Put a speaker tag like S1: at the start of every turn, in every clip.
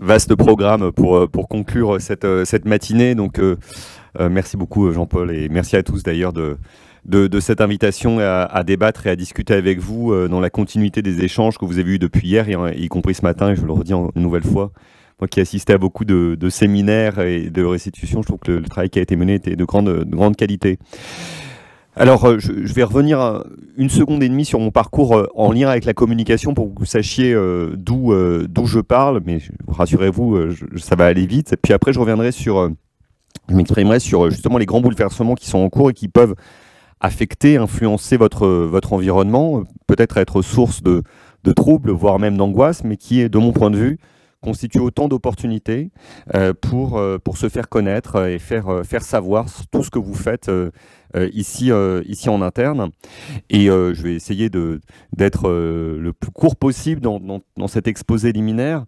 S1: Vaste programme pour, euh, pour conclure cette, euh, cette matinée. Donc, euh, merci beaucoup, Jean-Paul, et merci à tous d'ailleurs de, de, cette invitation à, débattre et à discuter avec vous dans la continuité des échanges que vous avez eus depuis hier, y compris ce matin, et je le redis une nouvelle fois. Moi qui ai assisté à beaucoup de, séminaires et de restitutions, je trouve que le, travail qui a été mené était de grande, de grande qualité. Alors, euh, je, vais revenir euh, une seconde et demie sur mon parcours euh, en lien avec la communication pour que vous sachiez d'où d'où je parle, mais rassurez-vous, ça va aller vite. Puis après, je reviendrai sur, je m'exprimerai sur justement les grands bouleversements qui sont en cours et qui peuvent affecter, influencer votre, votre environnement, peut-être être source de, troubles, voire même d'angoisse, mais qui de mon point de vue, constituent autant d'opportunités pour, pour se faire connaître et faire, faire savoir tout ce que vous faites euh, ici, euh, ici en interne. Et euh, je vais essayer d'être le plus court possible dans, dans, cet exposé liminaire,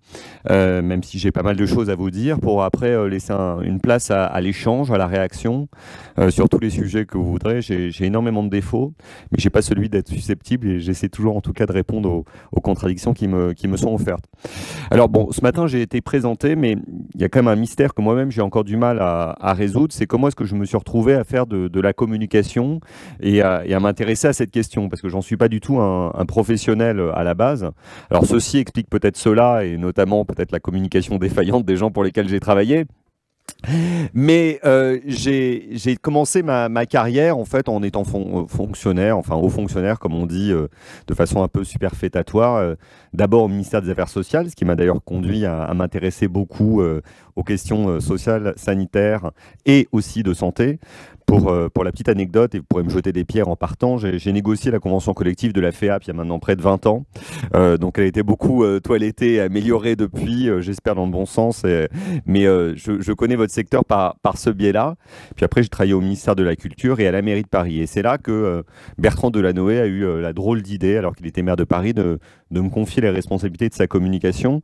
S1: même si j'ai pas mal de choses à vous dire, pour après laisser une place à, l'échange, à la réaction sur tous les sujets que vous voudrez. J'ai énormément de défauts, mais j'ai pas celui d'être susceptible et j'essaie toujours en tout cas de répondre aux, contradictions qui me, qui me sont offertes. Alors bon, ce matin j'ai été présenté, mais il y a quand même un mystère que moi-même j'ai encore du mal à, à résoudre, c'est comment est-ce que je me suis retrouvé à faire de, de la communication communication et à, m'intéresser à cette question parce que j'en suis pas du tout un, professionnel euh, à la base. Alors ceci explique peut-être cela et notamment peut-être la communication défaillante des gens pour lesquels j'ai travaillé. Mais euh, j'ai commencé ma, carrière en fait en étant euh, fonctionnaire, enfin haut fonctionnaire comme on dit de façon un peu superfétatoire, d'abord au ministère des Affaires sociales, ce qui m'a d'ailleurs conduit à, à m'intéresser beaucoup aux questions sociales, sanitaires et aussi de santé, euh, pour, la petite anecdote, et vous pourrez me jeter des pierres en partant, j'ai négocié la convention collective de la FEAP il y a maintenant près de 20 ans. Euh, donc elle a été beaucoup euh, toilettée, améliorée depuis, j'espère dans le bon sens. mais je, je, connais votre secteur par, par ce biais-là. Puis après, j'ai travaillé au ministère de la Culture et à la mairie de Paris. Et c'est là que Bertrand Delanoë a eu la drôle d'idée, alors qu'il était maire de Paris, de, de me confier les responsabilités de sa communication.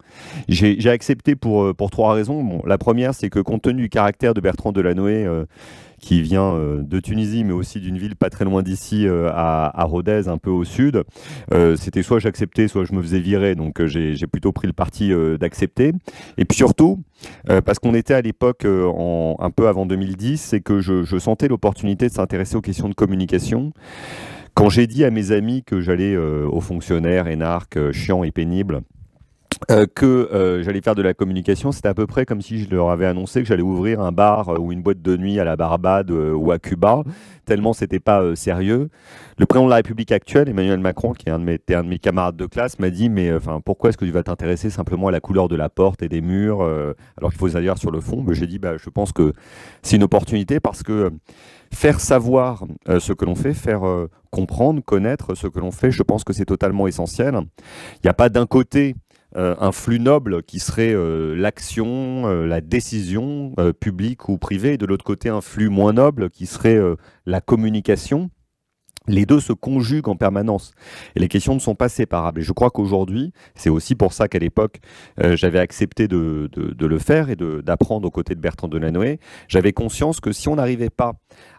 S1: J'ai accepté pour, euh, pour trois raisons. Bon, la première, c'est que compte tenu du caractère de Bertrand Delanoë, euh, qui vient euh, de Tunisie, mais aussi d'une ville pas très loin d'ici, à, à, Rodez, un peu au sud, c'était soit j'acceptais, soit je me faisais virer. Donc j'ai plutôt pris le parti d'accepter. Et puis surtout, parce qu'on était à l'époque, un peu avant 2010, c'est que je, je sentais l'opportunité de s'intéresser aux questions de communication. Quand j'ai dit à mes amis que j'allais au euh, aux fonctionnaires, énarques, euh, chiants et pénibles, euh, que euh, j'allais faire de la communication, c'était à peu près comme si je leur avais annoncé que j'allais ouvrir un bar euh, ou une boîte de nuit à la Barbade ou à Cuba, mhm. tellement c'était pas sérieux. Le président de la République actuelle, Emmanuel Macron, qui est un de mes, un de camarades de classe, m'a dit mais enfin pourquoi est-ce que tu vas t'intéresser simplement à la couleur de la porte et des murs alors qu'il faut d'ailleurs sur le fond Mais j'ai dit bah je pense que c'est une opportunité parce que faire savoir ce que l'on fait, faire comprendre, connaître ce que l'on fait, je pense que c'est totalement essentiel. Il n'y a pas d'un côté euh, un flux noble qui serait euh, l'action, euh, la décision publique ou privée, et de l'autre côté un flux moins noble qui serait la communication. Les deux se conjuguent en permanence et les questions ne sont pas séparables. Et je crois qu'aujourd'hui, c'est aussi pour ça qu'à l'époque, j'avais accepté de, de, le faire et d'apprendre aux côtés de Bertrand Delanoë. J'avais conscience que si on n'arrivait pas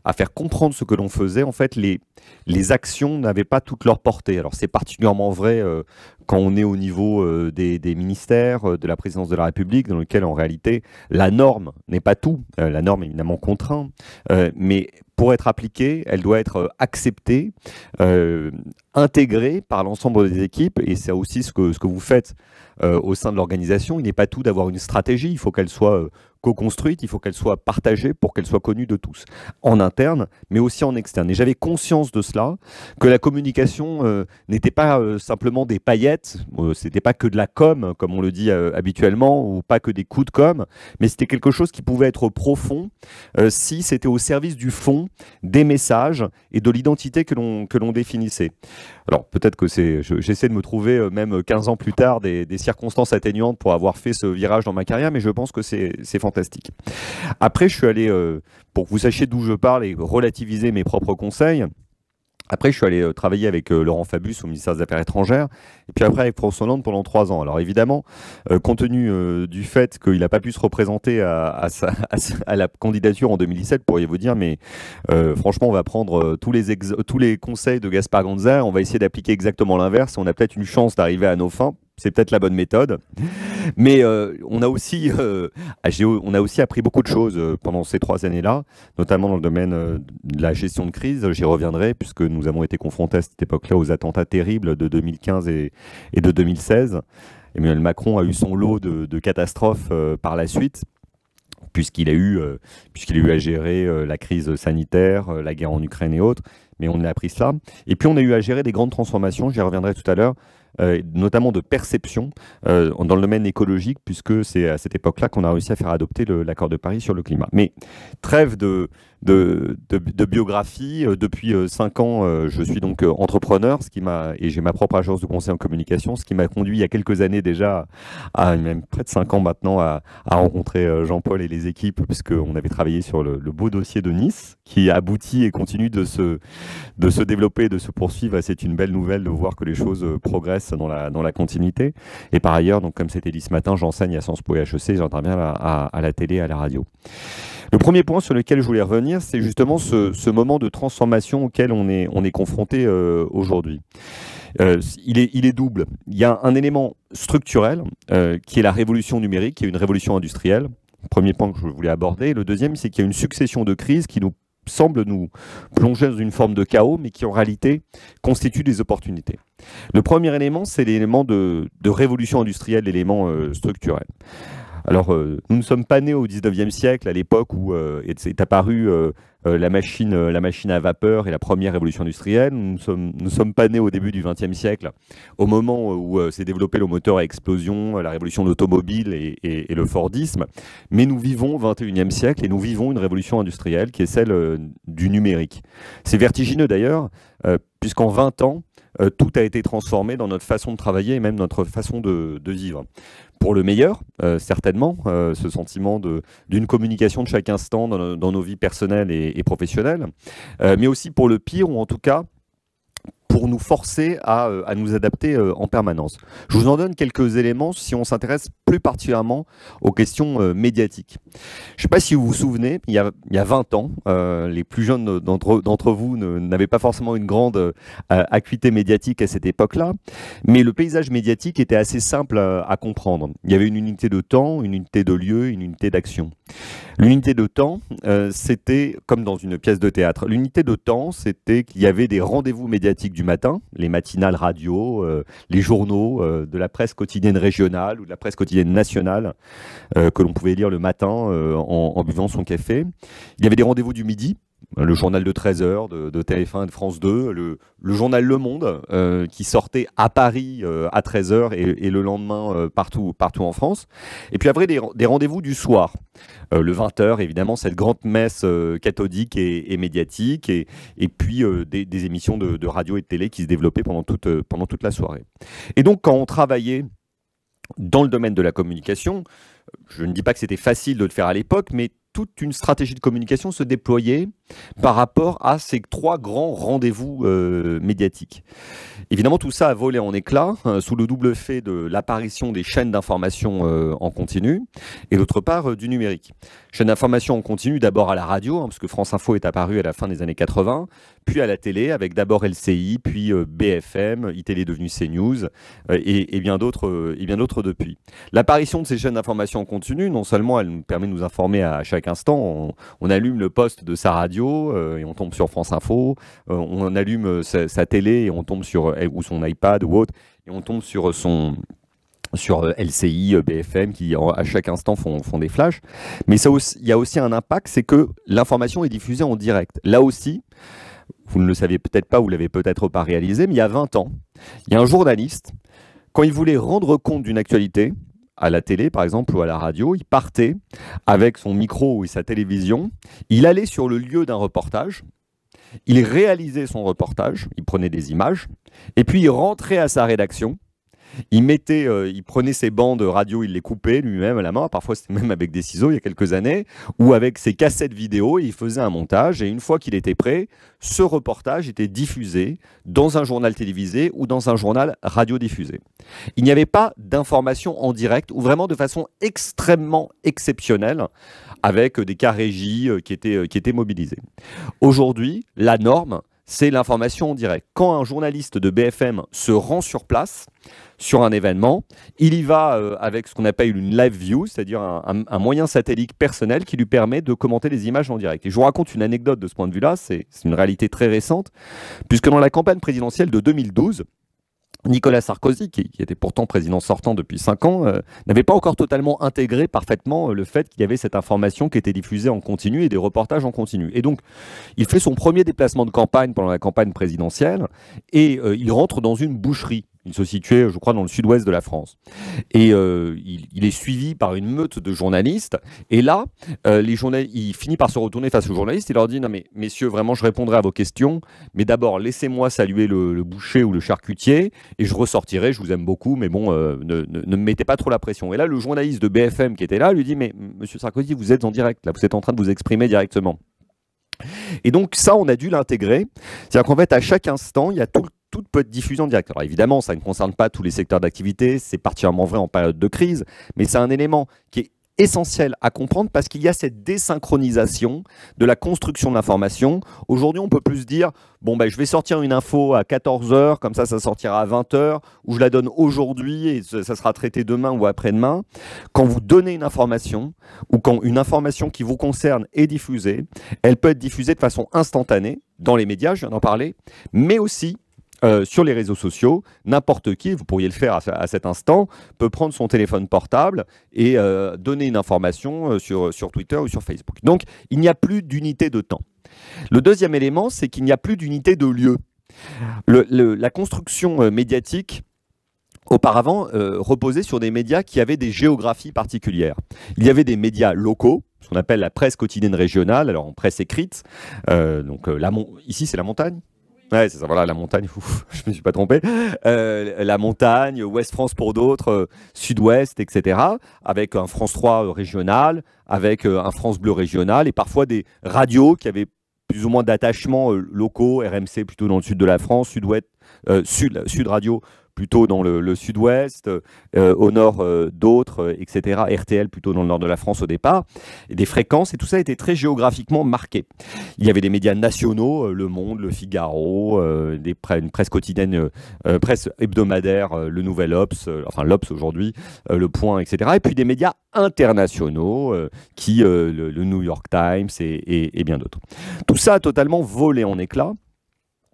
S1: à faire comprendre ce que l'on faisait, en fait, les, les actions n'avaient pas toute leur portée. Alors c'est particulièrement vrai euh, quand on est au niveau euh, des, des, ministères, euh, de la présidence de la République, dans lequel en réalité la norme n'est pas tout. la norme est évidemment contrainte, mais pour être appliquée, elle doit être acceptée, intégrée par l'ensemble des équipes, et c'est aussi ce que, ce que vous faites au sein de l'organisation. Il n'est pas tout d'avoir une stratégie, il faut qu'elle soit co-construite, il faut qu'elle soit partagée pour qu'elle soit connue de tous, en interne, mais aussi en externe. Et j'avais conscience de cela, que la communication euh, n'était pas euh, simplement des paillettes, euh, c'était pas que de la com, comme on le dit habituellement, ou pas que des coups de com, mais c'était quelque chose qui pouvait être profond si c'était au service du fond, des messages et de l'identité que l'on définissait. Alors peut-être que c'est, j'essaie de me trouver euh, même 15 ans plus tard des, circonstances atténuantes pour avoir fait ce virage dans ma carrière, mais je pense que c'est fantastique. Après, je suis allé, euh, pour que vous sachiez d'où je parle et relativiser mes propres conseils, après, je suis allé euh, travailler avec euh, Laurent Fabius au ministère des Affaires étrangères, et puis après avec François Hollande pendant trois ans. Alors évidemment, euh, compte tenu du fait qu'il n'a pas pu se représenter à, la candidature en 2017, pourriez-vous dire, mais franchement, on va prendre tous les, tous les conseils de Gaspard Gonza, on va essayer d'appliquer exactement l'inverse, on a peut-être une chance d'arriver à nos fins, c'est peut-être la bonne méthode. Mais euh, on, a aussi, euh, on a aussi appris beaucoup de choses euh, pendant ces trois années-là, notamment dans le domaine de la gestion de crise. J'y reviendrai, puisque nous avons été confrontés à cette époque-là aux attentats terribles de 2015 et, de 2016. Emmanuel Macron a eu son lot de, de catastrophes par la suite puisqu'il a eu puisqu'il a eu à gérer la crise sanitaire, la guerre en Ukraine et autres, mais on a appris cela. Et puis on a eu à gérer des grandes transformations, j'y reviendrai tout à l'heure, euh, notamment de perception euh, dans le domaine écologique, puisque c'est à cette époque-là qu'on a réussi à faire adopter l'accord de Paris sur le climat. Mais trêve de de, de, biographie. Euh, depuis euh, cinq ans, euh, je suis donc entrepreneur, ce qui m'a et j'ai ma propre agence de conseil en communication, ce qui m'a conduit il y a quelques années déjà, à même près de cinq ans maintenant, à, rencontrer Jean-Paul et les équipes, puisqu'on avait travaillé sur le, beau dossier de Nice, qui aboutit et continue de se, de se développer, de se poursuivre. C'est une belle nouvelle de voir que les choses progressent dans la, dans la continuité. Et par ailleurs, donc comme c'était dit ce matin, j'enseigne à Senspo Po et HEC, j'interviens à, à la télé, à la radio. Le premier point sur lequel je voulais revenir, c'est justement ce, moment de transformation auquel on est, on est confronté euh, aujourd'hui. Euh, il, est, il, est, double. Il y a un élément structurel euh, qui est la révolution numérique, qui est une révolution industrielle. Premier point que je voulais aborder. Le deuxième, c'est qu'il y a une succession de crises qui nous semble nous plonger dans une forme de chaos, mais qui en réalité constituent des opportunités. Le premier élément, c'est l'élément de, de, révolution industrielle, l'élément structurel. Alors, euh, nous ne sommes pas nés au 19e siècle, à l'époque où euh, est, apparue euh, la, machine, à vapeur et la première révolution industrielle. Nous ne sommes, pas nés au début du 20e siècle, au moment où s'est développé le moteur à explosion, la révolution de l'automobile et, le Fordisme. Mais nous vivons au 21e siècle et nous vivons une révolution industrielle qui est celle du numérique. C'est vertigineux d'ailleurs, puisqu'en 20 ans, euh, tout a été transformé dans notre façon de travailler et même notre façon de, vivre. Pour le meilleur, euh, certainement, euh, ce sentiment d'une communication de chaque instant dans, nos vies personnelles et, professionnelles, mais aussi pour le pire, ou en tout cas pour nous forcer à nous adapter en permanence. Je vous en donne quelques éléments si on s'intéresse plus particulièrement aux questions euh, médiatiques. Je ne sais pas si vous vous souvenez, il y a, 20 ans, euh, les plus jeunes d'entre vous n'avaient pas forcément une grande euh, acuité médiatique à cette époque-là, mais le paysage médiatique était assez simple à, à, comprendre. Il y avait une unité de temps, une unité de lieu, une unité d'action. L'unité de temps, c'était comme dans une pièce de théâtre. L'unité de temps, c'était qu'il y avait des rendez-vous médiatiques du matin, les matinales radio, les journaux, de la presse quotidienne régionale ou de la presse quotidienne nationale euh, que l'on pouvait lire le matin euh, en, buvant son café. Il y avait des rendez-vous du midi, le journal de 13h de, de, TF1 et de France 2, le, journal Le Monde euh, qui sortait à Paris à 13h et, le lendemain partout, partout en France. Et puis après, des, des rendez-vous du soir. le 20h, évidemment, cette grande messe cathodique et, médiatique, et, puis des, émissions de, radio et de télé qui se développaient pendant toute, pendant toute la soirée. Et donc, quand on travaillait dans le domaine de la communication, je ne dis pas que c'était facile de le faire à l'époque, mais toute une stratégie de communication se déployait par rapport à ces trois grands rendez-vous euh, médiatiques. Évidemment, tout ça a volé en éclats euh, sous le double fait de l'apparition des chaînes d'information euh, en continu et d'autre part du numérique. Chaîne d'information en continu d'abord à la radio, hein, parce que France Info est apparue à la fin des années 80, puis à la télé, avec d'abord LCI, puis euh, BFM, ITL est devenu CNews, euh, et, euh, et, bien d'autres depuis. L'apparition de ces chaînes d'information en continu, non seulement elle nous permet de nous informer à, chaque instant, on, allume le poste de sa radio et on tombe sur France Info, on allume sa, sa, télé et on tombe sur, ou son iPad ou autre, et on tombe sur son sur euh, LCI, euh, BFM, qui à chaque instant font, des flashs. Mais ça il y a aussi un impact, c'est que l'information est diffusée en direct. Là aussi, vous ne le savez peut-être pas, vous l'avez peut-être pas réalisé, mais il y a 20 ans, il y a un journaliste, quand il voulait rendre compte d'une actualité, à la télé par exemple ou à la radio, il partait avec son micro et sa télévision, il allait sur le lieu d'un reportage, il réalisait son reportage, il prenait des images, et puis il rentrait à sa rédaction, il mettait, euh, il prenait ses bandes radio, il les coupait lui-même à la main. Parfois, c'était même avec des ciseaux il y a quelques années, ou avec ses cassettes vidéo, il faisait un montage. Et une fois qu'il était prêt, ce reportage était diffusé dans un journal télévisé ou dans un journal radio diffusé. Il n'y avait pas d'information en direct ou vraiment de façon extrêmement exceptionnelle, avec des cas régis euh, euh, qui étaient mobilisés. Aujourd'hui, la norme, c'est l'information en direct. Quand un journaliste de BFM se rend sur place, sur un événement, il y va euh, avec ce qu'on appelle une live view, c'est-à-dire un, un, moyen satellite personnel qui lui permet de commenter les images en direct. Et je vous raconte une anecdote de ce point de vue-là, c'est une réalité très récente, puisque dans la campagne présidentielle de 2012, Nicolas Sarkozy, qui, était pourtant président sortant depuis cinq ans, euh, n'avait pas encore totalement intégré parfaitement euh, le fait qu'il y avait cette information qui était diffusée en continu et des reportages en continu. Et donc, il fait son premier déplacement de campagne pendant la campagne présidentielle et euh, il rentre dans une boucherie il se situait, je crois, dans le sud-ouest de la France. Et euh, il, est suivi par une meute de journalistes. Et là, euh, les journalistes, il finit par se retourner face aux journalistes. Il leur dit Non, mais messieurs, vraiment, je répondrai à vos questions. Mais d'abord, laissez-moi saluer le, boucher ou le charcutier. Et je ressortirai. Je vous aime beaucoup. Mais bon, euh, ne, me mettez pas trop la pression. Et là, le journaliste de BFM qui était là lui dit Mais monsieur Sarkozy, vous êtes en direct. Là, vous êtes en train de vous exprimer directement. Et donc ça, on a dû l'intégrer. C'est-à-dire qu'en fait, à chaque instant, il y a tout le toute peut être diffusé en direct. Alors évidemment, ça ne concerne pas tous les secteurs d'activité, c'est particulièrement vrai en période de crise, mais c'est un élément qui est essentiel à comprendre parce qu'il y a cette désynchronisation de la construction de l'information. Aujourd'hui, on peut plus dire bon ben je vais sortir une info à 14h comme ça ça sortira à 20h ou je la donne aujourd'hui et ça sera traité demain ou après-demain. Quand vous donnez une information ou quand une information qui vous concerne est diffusée, elle peut être diffusée de façon instantanée dans les médias, je viens d'en parler, mais aussi euh, sur les réseaux sociaux, n'importe qui, vous pourriez le faire à, cet instant, peut prendre son téléphone portable et euh, donner une information euh, sur, sur Twitter ou sur Facebook. Donc, il n'y a plus d'unité de temps. Le deuxième élément, c'est qu'il n'y a plus d'unité de lieu. la construction médiatique auparavant reposait sur des médias qui avaient des géographies particulières. Il y avait des médias locaux, ce qu'on appelle la presse quotidienne régionale, alors en presse écrite, donc ici c'est la montagne, Ouais, c'est ça, voilà, la montagne, je je me suis pas trompé. Euh, la montagne, Ouest-France pour d'autres, euh, Sud-Ouest, etc. Avec un France 3 euh, régional, avec un France Bleu régional, et parfois des radios qui avaient plus ou moins d'attachements locaux, RMC plutôt dans le sud de la France, Sud-Ouest, Sud, Sud Radio plutôt dans le, sud-ouest, euh, au nord euh, d'autres, euh, etc. RTL plutôt dans le nord de la France au départ, et des fréquences, et tout ça était très géographiquement marqué. Il y avait des médias nationaux, Le Monde, Le Figaro, une presse quotidienne, presse hebdomadaire, Le Nouvel Obs, enfin l'Obs aujourd'hui, Le Point, etc. Et puis des médias internationaux, qui le, New York Times et, et bien d'autres. Tout ça a totalement volé en éclats.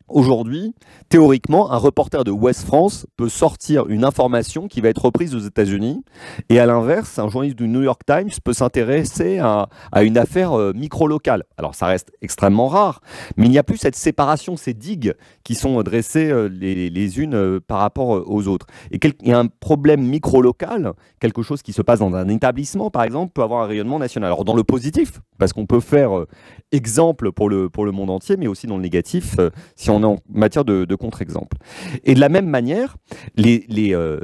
S1: Aujourd'hui, théoriquement, un reporter de West France peut sortir une information qui va être reprise aux États-Unis. Et à l'inverse, un journaliste du New York Times peut s'intéresser à, une affaire euh, micro-locale. Alors ça reste extrêmement rare, mais il n'y a plus cette séparation, ces digues qui sont dressées euh, les, unes euh, par rapport aux autres. Et il y a un problème micro-local, quelque chose qui se passe dans un établissement, par exemple, peut avoir un rayonnement national. Alors dans le positif, parce qu'on peut faire exemple pour le, pour le monde entier, mais aussi dans le négatif, si on en matière de, contre-exemple. Et de la même manière, les, euh,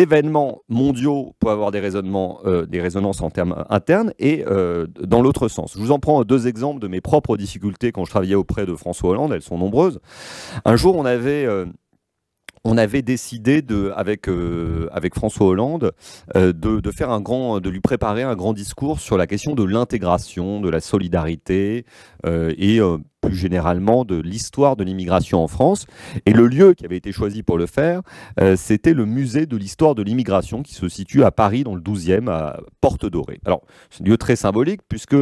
S1: événements mondiaux peuvent avoir des, raisonnements, euh, des résonances en termes internes et euh, dans l'autre sens. Je vous en prends deux exemples de mes propres difficultés quand je travaillais auprès de François Hollande, elles sont nombreuses. Un jour, on avait on avait décidé de, avec, euh, François Hollande euh, de, faire un grand, de lui préparer un grand discours sur la question de l'intégration, de la solidarité euh, et plus généralement de l'histoire de l'immigration en France. Et le lieu qui avait été choisi pour le faire, c'était le musée de l'histoire de l'immigration qui se situe à Paris dans le 12e, à Porte Dorée. Alors, c'est un lieu très symbolique puisque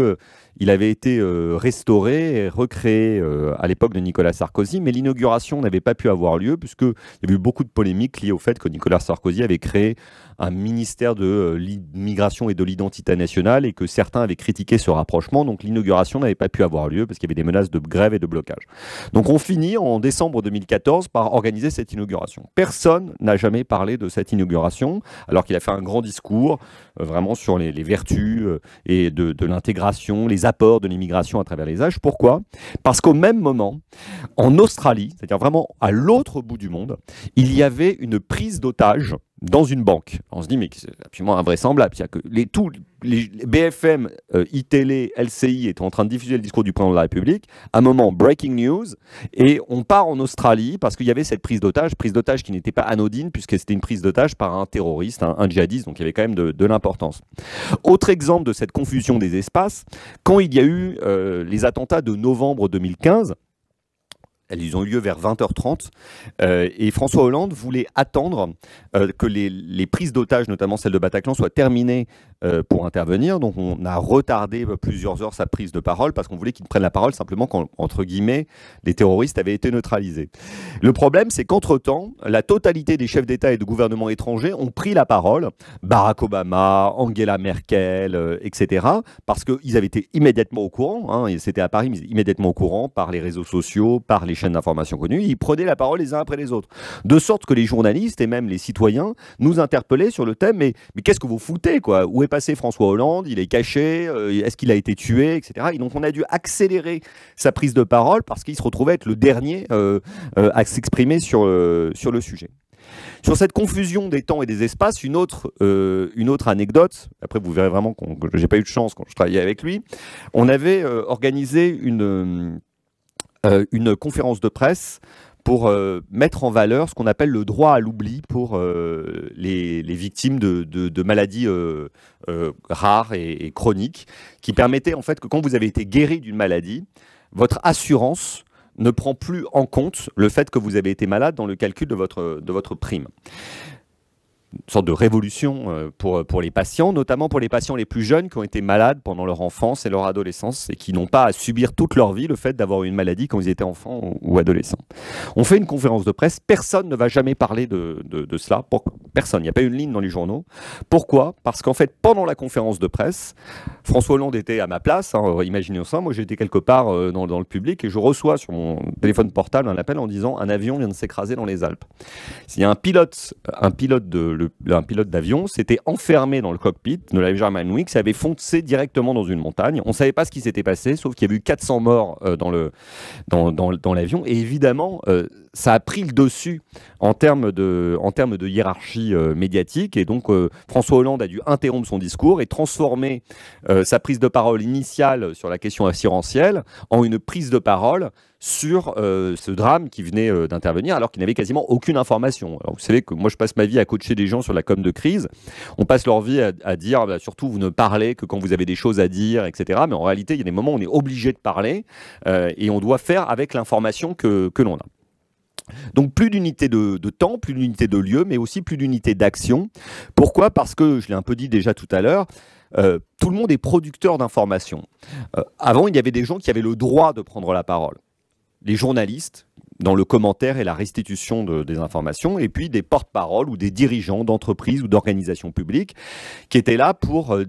S1: il avait été euh, restauré et recréé euh, à l'époque de Nicolas Sarkozy, mais l'inauguration n'avait pas pu avoir lieu puisqu'il y a eu beaucoup de polémiques liées au fait que Nicolas Sarkozy avait créé un ministère de euh, l'immigration et de l'identité nationale et que certains avaient critiqué ce rapprochement. Donc l'inauguration n'avait pas pu avoir lieu parce qu'il y avait des menaces de grève et de blocage. Donc on finit en décembre 2014 par organiser cette inauguration. Personne n'a jamais parlé de cette inauguration alors qu'il a fait un grand discours vraiment sur les, vertus et de, l'intégration, les de l'immigration à travers les âges. Pourquoi Parce qu'au même moment, en Australie, c'est-à-dire vraiment à l'autre bout du monde, il y avait une prise d'otages dans une banque. On se dit, mais c'est absolument invraisemblable. que les, tous, les BFM, euh, ITL, LCI étaient en train de diffuser le discours du président de la République. À un moment, breaking news. Et on part en Australie parce qu'il y avait cette prise d'otage, prise d'otage qui n'était pas anodine puisque c'était une prise d'otage par un terroriste, un, djihadiste, donc il y avait quand même de, l'importance. Autre exemple de cette confusion des espaces, quand il y a eu euh, les attentats de novembre 2015, elles ont eu lieu vers 20h30. Euh, et François Hollande voulait attendre euh, que les, prises d'otages, notamment celle de Bataclan, soient terminées euh, pour intervenir. Donc on a retardé plusieurs heures sa prise de parole parce qu'on voulait qu'il prenne la parole simplement quand, entre guillemets, les terroristes avaient été neutralisés. Le problème, c'est qu'entre-temps, la totalité des chefs d'État et de gouvernement étrangers ont pris la parole. Barack Obama, Angela Merkel, etc. Parce qu'ils avaient été immédiatement au courant. Hein, C'était à Paris, mais immédiatement au courant par les réseaux sociaux, par les chaînes d'information connues, ils prenaient la parole les uns après les autres. De sorte que les journalistes et même les citoyens nous interpellaient sur le thème mais, mais qu'est-ce que vous foutez quoi Où est passé François Hollande Il est caché euh, Est-ce qu'il a été tué etc. Et donc on a dû accélérer sa prise de parole parce qu'il se retrouvait être le dernier euh, euh, à s'exprimer sur, sur le sujet. Sur cette confusion des temps et des espaces, une autre, une autre anecdote, après vous verrez vraiment que j'ai pas eu de chance quand je travaillais avec lui, on avait organisé une, euh, une conférence de presse pour euh, mettre en valeur ce qu'on appelle le droit à l'oubli pour euh, les, victimes de, maladies rares et, et, chroniques, qui permettait en fait que quand vous avez été guéri d'une maladie, votre assurance ne prend plus en compte le fait que vous avez été malade dans le calcul de votre, de votre prime une sorte de révolution euh, pour, euh, pour les patients, notamment pour les patients les plus jeunes qui ont été malades pendant leur enfance et leur adolescence et qui n'ont pas à subir toute leur vie le fait d'avoir une maladie quand ils étaient enfants ou, adolescents. On fait une conférence de presse, personne ne va jamais parler de, de, cela, personne, il n'y a pas une ligne dans les journaux. Pourquoi Parce qu'en fait, pendant la conférence de presse, François Hollande était à ma place, hein, imaginez imaginons ça, moi j'étais quelque part euh, dans, dans le public et je reçois sur mon téléphone portable un appel en disant un avion vient de s'écraser dans les Alpes. S'il y a un pilote, un pilote de un pilote d'avion s'était enfermé dans le cockpit de la Germanwings et avait foncé directement dans une montagne. On ne savait pas ce qui s'était passé, sauf qu'il y avait eu 400 morts euh, dans l'avion. Dans, dans, et évidemment, euh, ça a pris le dessus en termes de, en de hiérarchie euh, médiatique. Et donc, euh, François Hollande a dû interrompre son discours et transformer euh, sa prise de parole initiale sur la question assurantielle en une prise de parole sur ce drame qui venait d'intervenir alors qu'il n'avait quasiment aucune information. Alors, vous savez que moi, je passe ma vie à coacher des gens sur la com de crise. On passe leur vie à, dire, bah, surtout, vous ne parlez que quand vous avez des choses à dire, etc. Mais en réalité, il y a des moments où on est obligé de parler et on doit faire avec l'information que l'on a. Donc plus d'unité de, temps, plus d'unité de lieu, mais aussi plus d'unité d'action. Pourquoi Parce que, je l'ai un peu dit déjà tout à l'heure, euh, tout le monde est producteur d'informations. Euh, avant, il y avait des gens qui avaient le droit de prendre la parole. Les journalistes, dans le commentaire et la restitution des informations, et puis des porte-paroles ou des dirigeants d'entreprises ou d'organisations publiques qui étaient là pour... Euh,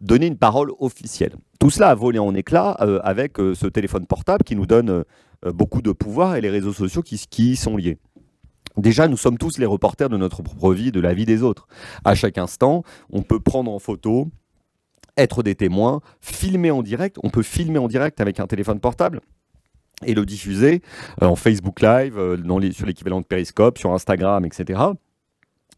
S1: donner une parole officielle. Tout cela a volé en éclat avec ce téléphone portable qui nous donne euh, beaucoup de pouvoir et les réseaux sociaux qui, y sont liés. Déjà, nous sommes tous les reporters de notre propre vie, de la vie des autres. À chaque instant, on peut prendre en photo, être des témoins, filmer en direct. On peut filmer en direct avec un téléphone portable et le diffuser euh, en Facebook Live, euh, sur l'équivalent de Periscope, sur Instagram, etc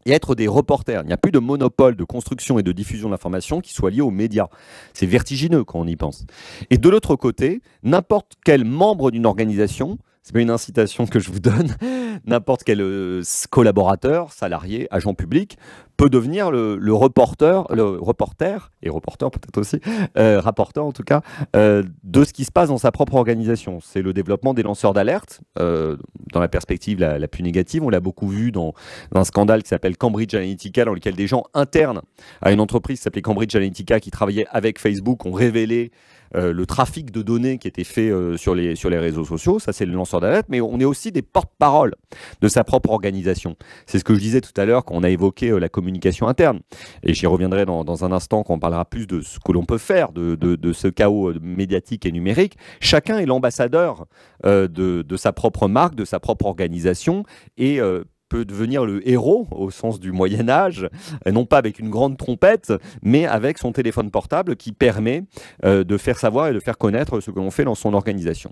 S1: et être des reporters. Il n'y a plus de monopole de construction et de diffusion de l'information qui soit lié aux médias. C'est vertigineux quand on y pense. Et de l'autre côté, n'importe quel membre d'une organisation, c'est pas une incitation que je vous donne, n'importe quel euh, collaborateur, salarié, agent public peut devenir le, reporter, le reporter et reporter peut-être aussi, euh, rapporteur en tout cas, euh, de ce qui se passe dans sa propre organisation. C'est le développement des lanceurs d'alerte euh, dans la perspective la, plus négative. On l'a beaucoup vu dans, un scandale qui s'appelle Cambridge Analytica, dans lequel des gens internes à une entreprise qui s'appelait Cambridge Analytica, qui travaillait avec Facebook, ont révélé le trafic de données qui était fait sur, les, sur les réseaux sociaux. Ça, c'est le lanceur d'alerte, mais on est aussi des porte-parole de sa propre organisation. C'est ce que je disais tout à l'heure quand on a évoqué la communication communication interne. Et j'y reviendrai dans, un instant quand on parlera plus de ce que l'on peut faire de, ce chaos euh, médiatique et numérique. Chacun est l'ambassadeur euh, de, sa propre marque, de sa propre organisation et euh, peut devenir le héros au sens du Moyen Âge, non pas avec une grande trompette, mais avec son téléphone portable qui permet de faire savoir et de faire connaître ce que l'on fait dans son organisation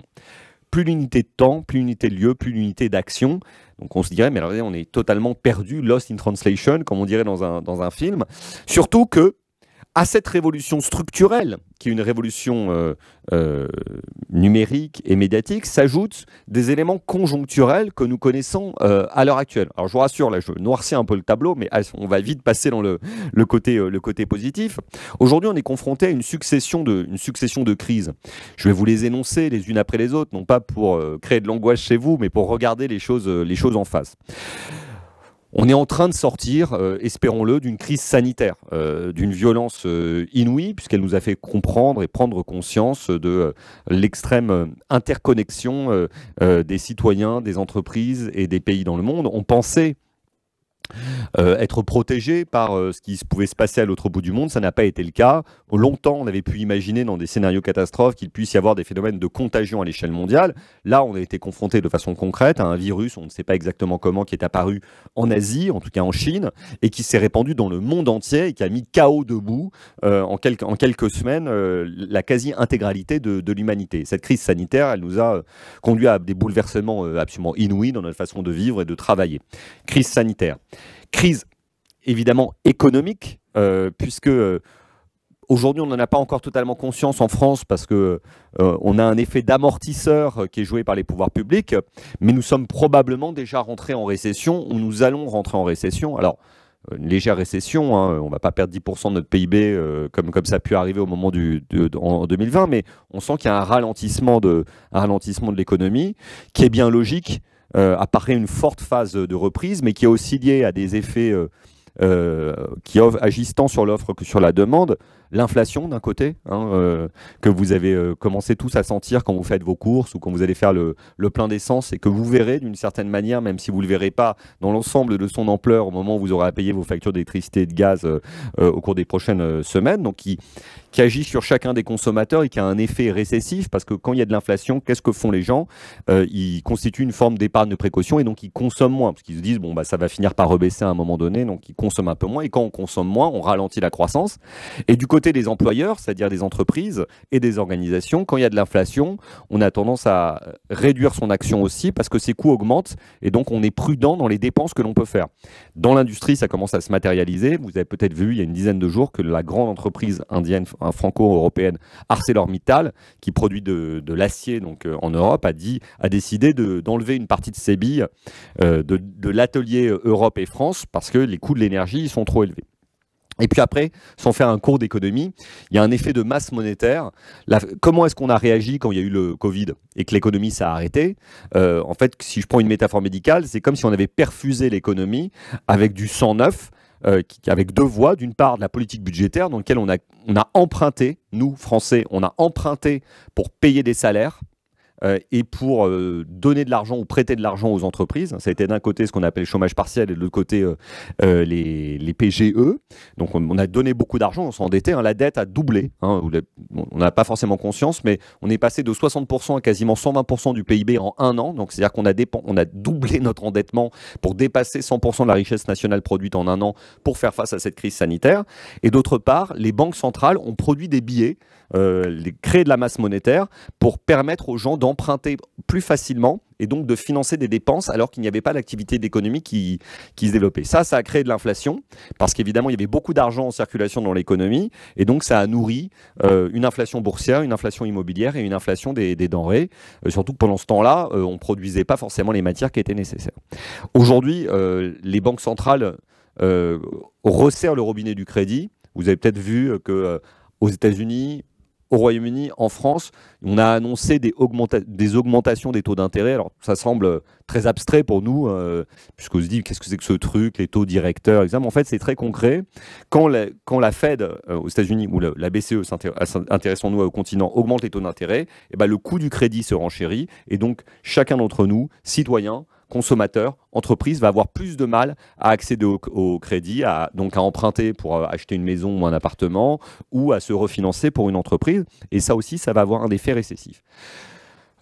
S1: plus l'unité de temps, plus l'unité de lieu, plus l'unité d'action. Donc on se dirait, mais alors on est totalement perdu, lost in translation, comme on dirait dans un, dans un film. Surtout que à cette révolution structurelle, qui est une révolution euh, euh, numérique et médiatique, s'ajoutent des éléments conjoncturels que nous connaissons euh, à l'heure actuelle. Alors je vous rassure, là je noircis un peu le tableau, mais on va vite passer dans le, côté, le côté positif. Aujourd'hui on est confronté à une succession, de, succession de crises. Je vais vous les énoncer les unes après les autres, non pas pour créer de l'angoisse chez vous, mais pour regarder les choses, les choses en face. On est en train de sortir, euh, espérons-le, d'une crise sanitaire, euh, d'une violence euh, inouïe, puisqu'elle nous a fait comprendre et prendre conscience de l'extrême interconnexion des citoyens, des entreprises et des pays dans le monde. On pensait euh, être protégé par euh, ce qui pouvait se passer à l'autre bout du monde, ça n'a pas été le cas. Longtemps, on avait pu imaginer dans des scénarios catastrophes qu'il puisse y avoir des phénomènes de contagion à l'échelle mondiale. Là, on a été confronté de façon concrète à un virus, on ne sait pas exactement comment, qui est apparu en Asie, en tout cas en Chine, et qui s'est répandu dans le monde entier et qui a mis chaos debout euh, en, quelques, en, quelques, semaines la quasi-intégralité de, de l'humanité. Cette crise sanitaire, elle nous a conduit à des bouleversements absolument inouïs dans notre façon de vivre et de travailler. Crise sanitaire. Crise évidemment économique, euh, puisque euh, aujourd'hui on n'en a pas encore totalement conscience en France parce que euh, on a un effet d'amortisseur qui est joué par les pouvoirs publics, mais nous sommes probablement déjà rentrés en récession ou nous allons rentrer en récession. Alors une légère récession, hein, on ne va pas perdre 10% de notre PIB comme, comme ça a pu arriver au moment du, de, en 2020, mais on sent qu'il y a un ralentissement de, un ralentissement de l'économie qui est bien logique euh, apparaît une forte phase de reprise, mais qui est aussi liée à des effets euh, euh, qui agissent tant sur l'offre que sur la demande l'inflation d'un côté, hein, euh, que vous avez euh, commencé tous à sentir quand vous faites vos courses ou quand vous allez faire le, plein d'essence et que vous verrez d'une certaine manière, même si vous ne le verrez pas dans l'ensemble de son ampleur au moment où vous aurez à payer vos factures d'électricité et de gaz euh, au cours des prochaines semaines, donc qui, qui agit sur chacun des consommateurs et qui a un effet récessif parce que quand il y a de l'inflation, qu'est-ce que font les gens Ils constituent une forme d'épargne de précaution et donc ils consomment moins parce qu'ils se disent bon bah ça va finir par rebaisser à un moment donné, donc ils consomment un peu moins et quand on consomme moins, on ralentit la croissance et du côté des employeurs, c'est-à-dire des entreprises et des organisations, quand il y a de l'inflation, on a tendance à euh, réduire son action aussi parce que ses coûts augmentent et donc on est prudent dans les dépenses que l'on peut faire. Dans l'industrie, ça commence à se matérialiser. Vous avez peut-être vu il y a une dizaine de jours que la grande entreprise indienne, franco-européenne ArcelorMittal, qui produit de, l'acier donc euh, en Europe, a, dit, a décidé d'enlever une partie de ses billes euh, de l'atelier Europe et France parce que les coûts de l'énergie sont trop élevés. Et puis après, sans faire un cours d'économie, il y a un effet de masse monétaire. comment est-ce qu'on a réagi quand il y a eu le Covid et que l'économie s'est arrêtée euh, En fait, si je prends une métaphore médicale, c'est comme si on avait perfusé l'économie avec du sang neuf, euh, avec deux voies. D'une part, de la politique budgétaire dans laquelle on a, on a emprunté, nous, Français, on a emprunté pour payer des salaires euh, et pour euh, donner de l'argent ou prêter de l'argent aux entreprises. Ça a été d'un côté ce qu'on appelle le chômage partiel et de l'autre côté euh, les, PGE. Donc on, a donné beaucoup d'argent, on s'est endetté. Hein. La dette a doublé. Hein. on n'a pas forcément conscience, mais on est passé de 60% à quasiment 120% du PIB en un an. Donc c'est-à-dire qu'on a, a doublé notre endettement pour dépasser 100% de la richesse nationale produite en un an pour faire face à cette crise sanitaire. Et d'autre part, les banques centrales ont produit des billets, les, créé de la masse monétaire pour permettre aux gens de d'emprunter plus facilement et donc de financer des dépenses alors qu'il n'y avait pas d'activité d'économie qui, se développait. Ça, ça a créé de l'inflation parce qu'évidemment, il y avait beaucoup d'argent en circulation dans l'économie et donc ça a nourri euh, une inflation boursière, une inflation immobilière et une inflation des, denrées. Euh, surtout que pendant ce temps-là, euh, on ne produisait pas forcément les matières qui étaient nécessaires. Aujourd'hui, les banques centrales resserrent le robinet du crédit. Vous avez peut-être vu que aux États-Unis, au Royaume-Uni, en France, on a annoncé des, augmentations des taux d'intérêt. Alors, ça semble très abstrait pour nous, puisque euh, puisqu'on se dit qu'est-ce que c'est que ce truc, les taux directeurs, etc. En fait, c'est très concret. Quand la, Fed euh, aux États-Unis ou la, BCE, intéressons-nous au continent, augmente les taux d'intérêt, eh ben, le coût du crédit se renchérit. Et donc, chacun d'entre nous, citoyens, consommateur, entreprise, va avoir plus de mal à accéder au, crédit, donc à emprunter pour euh, acheter une maison ou un appartement, ou à se refinancer pour une entreprise. Et ça aussi, ça va avoir un effet récessif.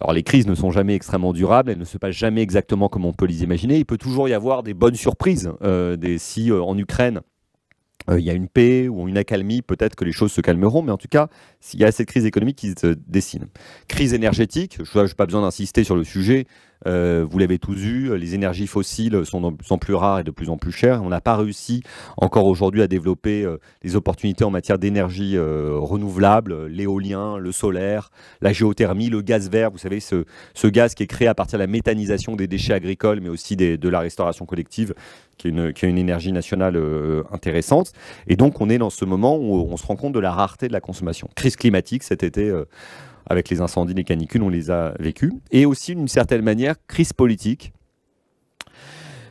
S1: Alors les crises ne sont jamais extrêmement durables, elles ne se passent jamais exactement comme on peut les imaginer. Il peut toujours y avoir des bonnes surprises. Euh, si euh, en Ukraine, il y a une paix ou une accalmie, peut-être que les choses se calmeront, mais en tout cas, il y a cette crise économique qui se dessine. Crise énergétique, je n'ai pas besoin d'insister sur le sujet, euh, vous l'avez tous eu, les énergies fossiles sont de plus en plus rares et de plus en plus chères. On n'a pas réussi encore aujourd'hui à développer euh, les opportunités en matière d'énergie euh, renouvelable, l'éolien, le solaire, la géothermie, le gaz vert. Vous savez, ce, gaz qui est créé à partir de la méthanisation des déchets agricoles, mais aussi de la restauration collective, qui est une, qui est une énergie nationale intéressante. Et donc, on est dans ce moment où on se rend compte de la rareté de la consommation. Crise climatique cet été avec les incendies, les canicules, on les a vécus, Et aussi, d'une certaine manière, crise politique,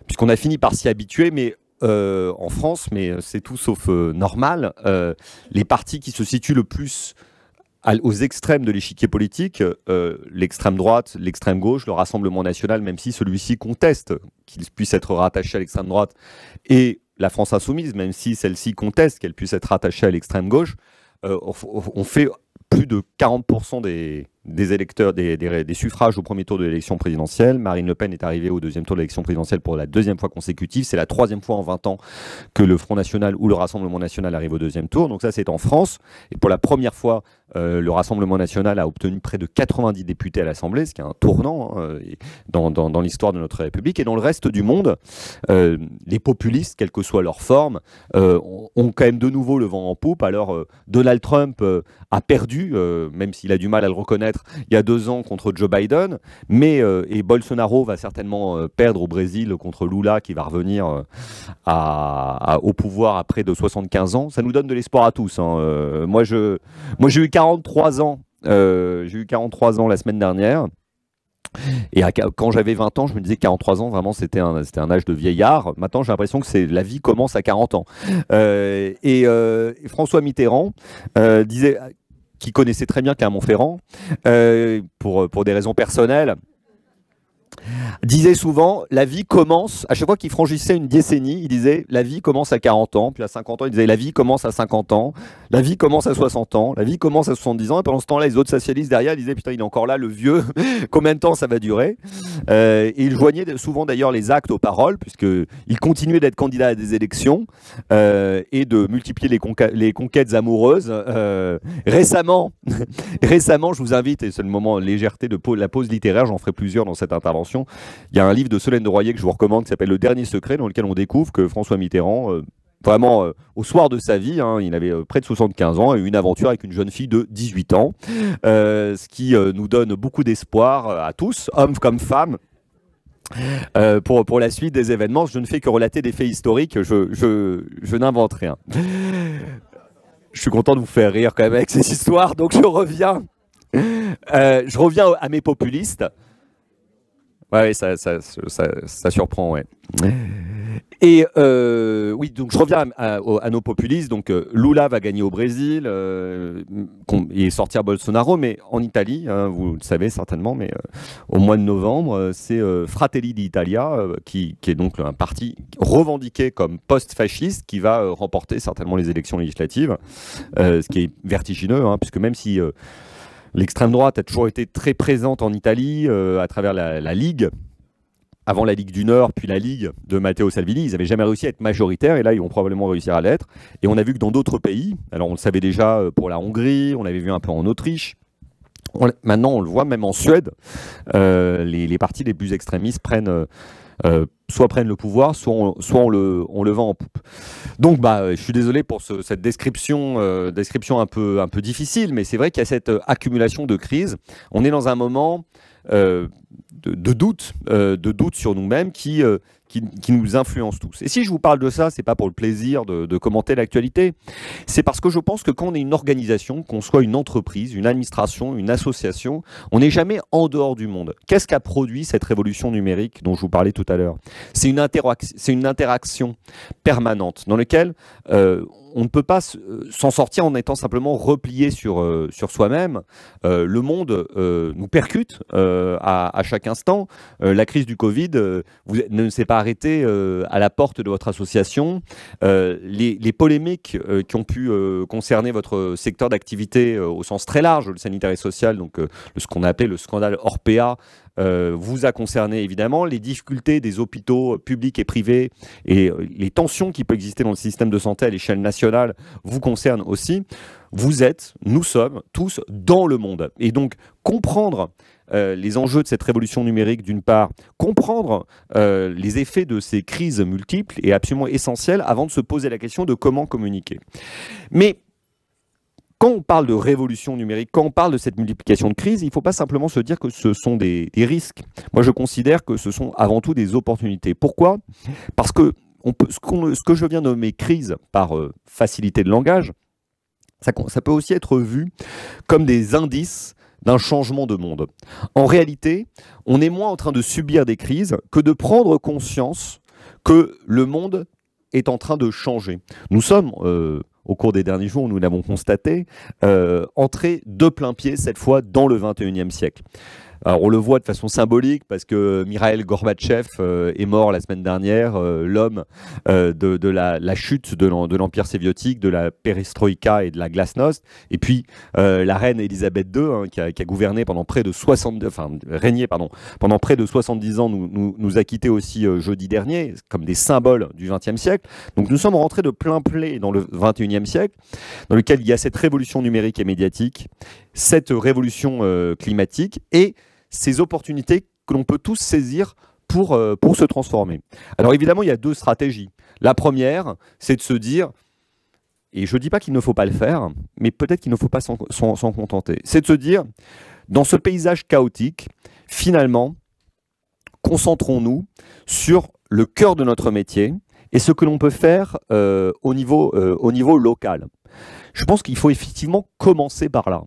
S1: puisqu'on a fini par s'y habituer, mais euh, en France, mais euh, c'est tout sauf euh, normal, les partis qui se situent le plus aux extrêmes de l'échiquier politique, l'extrême droite, l'extrême gauche, le Rassemblement national, même si celui-ci conteste qu'il puisse être rattaché à l'extrême droite, et la France insoumise, même si celle-ci conteste qu'elle puisse être rattachée à l'extrême gauche, on fait plus de 40% des, des électeurs, des, suffrages au premier tour de l'élection présidentielle. Marine Le Pen est arrivée au deuxième tour de l'élection présidentielle pour la deuxième fois consécutive. C'est la troisième fois en 20 ans que le Front National ou le Rassemblement National arrive au deuxième tour. Donc ça, c'est en France. Et pour la première fois, euh, le Rassemblement National a obtenu près de 90 députés à l'Assemblée, ce qui est un tournant hein, dans, l'histoire de notre République. Et dans le reste du monde, euh, les populistes, quelle que soit leur forme, euh, ont quand même de nouveau le vent en poupe. Alors, Donald Trump a perdu, même s'il a du mal à le reconnaître, il y a deux ans contre Joe Biden, mais euh, et Bolsonaro va certainement euh, perdre au Brésil contre Lula qui va revenir euh, au pouvoir après de 75 ans. Ça nous donne de l'espoir à tous. Hein. moi, je, moi, j'ai eu 43 ans. j'ai eu 43 ans la semaine dernière. Et quand j'avais 20 ans, je me disais que 43 ans, vraiment, c'était un, c'était un âge de vieillard. Maintenant, j'ai l'impression que c'est, la vie commence à 40 ans. et, François Mitterrand disait qui connaissait très bien Clermont-Ferrand, euh, pour, pour des raisons personnelles, disait souvent la vie commence, à chaque fois qu'il franchissait une décennie, il disait la vie commence à 40 ans, puis à 50 ans, il disait la vie commence à 50 ans, la vie commence à 60 ans, la vie commence à 70 ans, et pendant ce temps-là, les autres socialistes derrière disaient putain, il est encore là, le vieux, combien de temps ça va durer euh, Et il joignait souvent d'ailleurs les actes aux paroles, puisqu'il continuait d'être candidat à des élections euh, et de multiplier les, conquêtes amoureuses. Euh, récemment, récemment, je vous invite, et c'est le moment légèreté de la pause littéraire, j'en ferai plusieurs dans cette intervention il y a un livre de Solène de Royer que je vous recommande qui s'appelle Le Dernier Secret, dans lequel on découvre que François Mitterrand, euh, vraiment euh, au soir de sa vie, hein, il avait euh, près de 75 ans, eu une aventure avec une jeune fille de 18 ans, ce qui nous donne beaucoup d'espoir à tous, hommes comme femmes, pour, la suite des événements. Je ne fais que relater des faits historiques, je, je, n'invente rien. Je suis content de vous faire rire quand même avec ces histoires, donc je reviens. je reviens à mes populistes. Ouais, ça, ça, ça, surprend, ouais. Et euh, oui, donc je reviens à, nos populistes. Donc euh, Lula va gagner au Brésil et euh, sortir Bolsonaro, mais en Italie, hein, vous le savez certainement, mais au mois de novembre, c'est Fratelli d'Italia, qui, est donc un parti revendiqué comme post-fasciste, qui va remporter certainement les élections législatives, ce qui est vertigineux, hein, puisque même si L'extrême droite a toujours été très présente en Italie euh, à travers la, Ligue. Avant la Ligue du Nord, puis la Ligue de Matteo Salvini, ils n'avaient jamais réussi à être majoritaires et là, ils vont probablement réussir à l'être. Et on a vu que dans d'autres pays, alors on le savait déjà euh, pour la Hongrie, on l'avait vu un peu en Autriche, maintenant on le voit même en Suède, euh, les, les partis les plus extrémistes prennent euh, soit prennent le pouvoir, soit on, soit le, on le vend en poupe. Donc, bah, euh, je suis désolé pour cette description, euh, description un, peu, un peu difficile, mais c'est vrai qu'il y a cette accumulation de crises. On est dans un moment de, doute, de doute sur nous-mêmes qui qui, nous influencent tous. Et si je vous parle de ça, c'est pas pour le plaisir de, commenter l'actualité, c'est parce que je pense que quand on est une organisation, qu'on soit une entreprise, une administration, une association, on n'est jamais en dehors du monde. Qu'est-ce qu'a produit cette révolution numérique dont je vous parlais tout à l'heure C'est une, une, interaction permanente dans laquelle euh, on ne peut pas euh, s'en sortir en étant simplement replié sur, euh, sur soi-même. Euh, le monde nous percute à, chaque instant. la crise du Covid ne s'est pas arrêtée à la porte de votre association. Les, polémiques qui ont pu concerner votre secteur d'activité au sens très large, le sanitaire et social, donc ce qu'on a appelé le scandale Orpea, euh, vous a concerné évidemment, les difficultés des hôpitaux publics et privés et euh, les tensions qui peuvent exister dans le système de santé à l'échelle nationale vous concernent aussi. Vous êtes, nous sommes tous dans le monde. Et donc comprendre euh, les enjeux de cette révolution numérique d'une part, comprendre les effets de ces crises multiples est absolument essentiel avant de se poser la question de comment communiquer. Mais quand on parle de révolution numérique, quand on parle de cette multiplication de crises, il ne faut pas simplement se dire que ce sont des, risques. Moi, je considère que ce sont avant tout des opportunités. Pourquoi Parce que ce, que je viens de nommer crise par euh, facilité de langage, ça, peut aussi être vu comme des indices d'un changement de monde. En réalité, on est moins en train de subir des crises que de prendre conscience que le monde est en train de changer. Nous sommes, euh, au cours des derniers jours, nous l'avons constaté, euh, entrer de plein pied, cette fois, dans le 21e siècle on le voit de façon symbolique parce que Mikhail Gorbatchev euh, est mort la semaine dernière, euh, l'homme euh, de, la, chute de l'Empire soviétique, de la perestroïka et de la glasnost. Et puis la reine Elisabeth II, hein, qui, a, gouverné pendant près de 60, enfin, régné pardon, pendant près de 70 ans, nous, nous, nous a quittés aussi jeudi dernier, comme des symboles du XXe siècle. Donc nous sommes rentrés de plein play dans le XXIe siècle, dans lequel il y a cette révolution numérique et médiatique, cette révolution climatique et ces opportunités que l'on peut tous saisir pour, euh, pour se transformer. Alors évidemment, il y a deux stratégies. La première, c'est de se dire, et je ne dis pas qu'il ne faut pas le faire, mais peut-être qu'il ne faut pas s'en contenter, c'est de se dire, dans ce paysage chaotique, finalement, concentrons-nous sur le cœur de notre métier et ce que l'on peut faire euh, au, niveau, euh, au niveau local. Je pense qu'il faut effectivement commencer par là.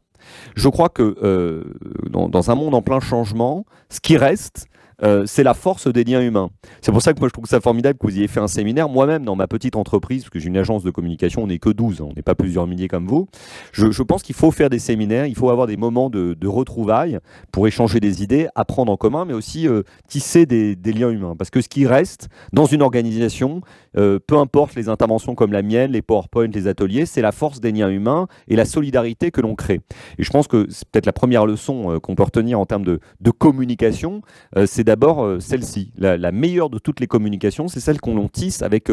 S1: Je crois que euh, dans, un monde en plein changement, ce qui reste, euh, c'est la force des liens humains. C'est pour ça que moi je trouve ça formidable que vous ayez fait un séminaire. Moi-même, dans ma petite entreprise, parce que j'ai une agence de communication, on n'est que 12, hein, on n'est pas plusieurs milliers comme vous, je, pense qu'il faut faire des séminaires, il faut avoir des moments de, retrouvailles pour échanger des idées, apprendre en commun, mais aussi euh, tisser des liens humains. Parce que ce qui reste dans une organisation, euh, peu importe les interventions comme la mienne, les PowerPoint, les ateliers, c'est la force des liens humains et la solidarité que l'on crée. Et je pense que c'est peut-être la première leçon euh, qu'on peut retenir en termes de, communication, euh, c'est d'abord celle-ci. La, meilleure de toutes les communications, c'est celle qu'on tisse avec,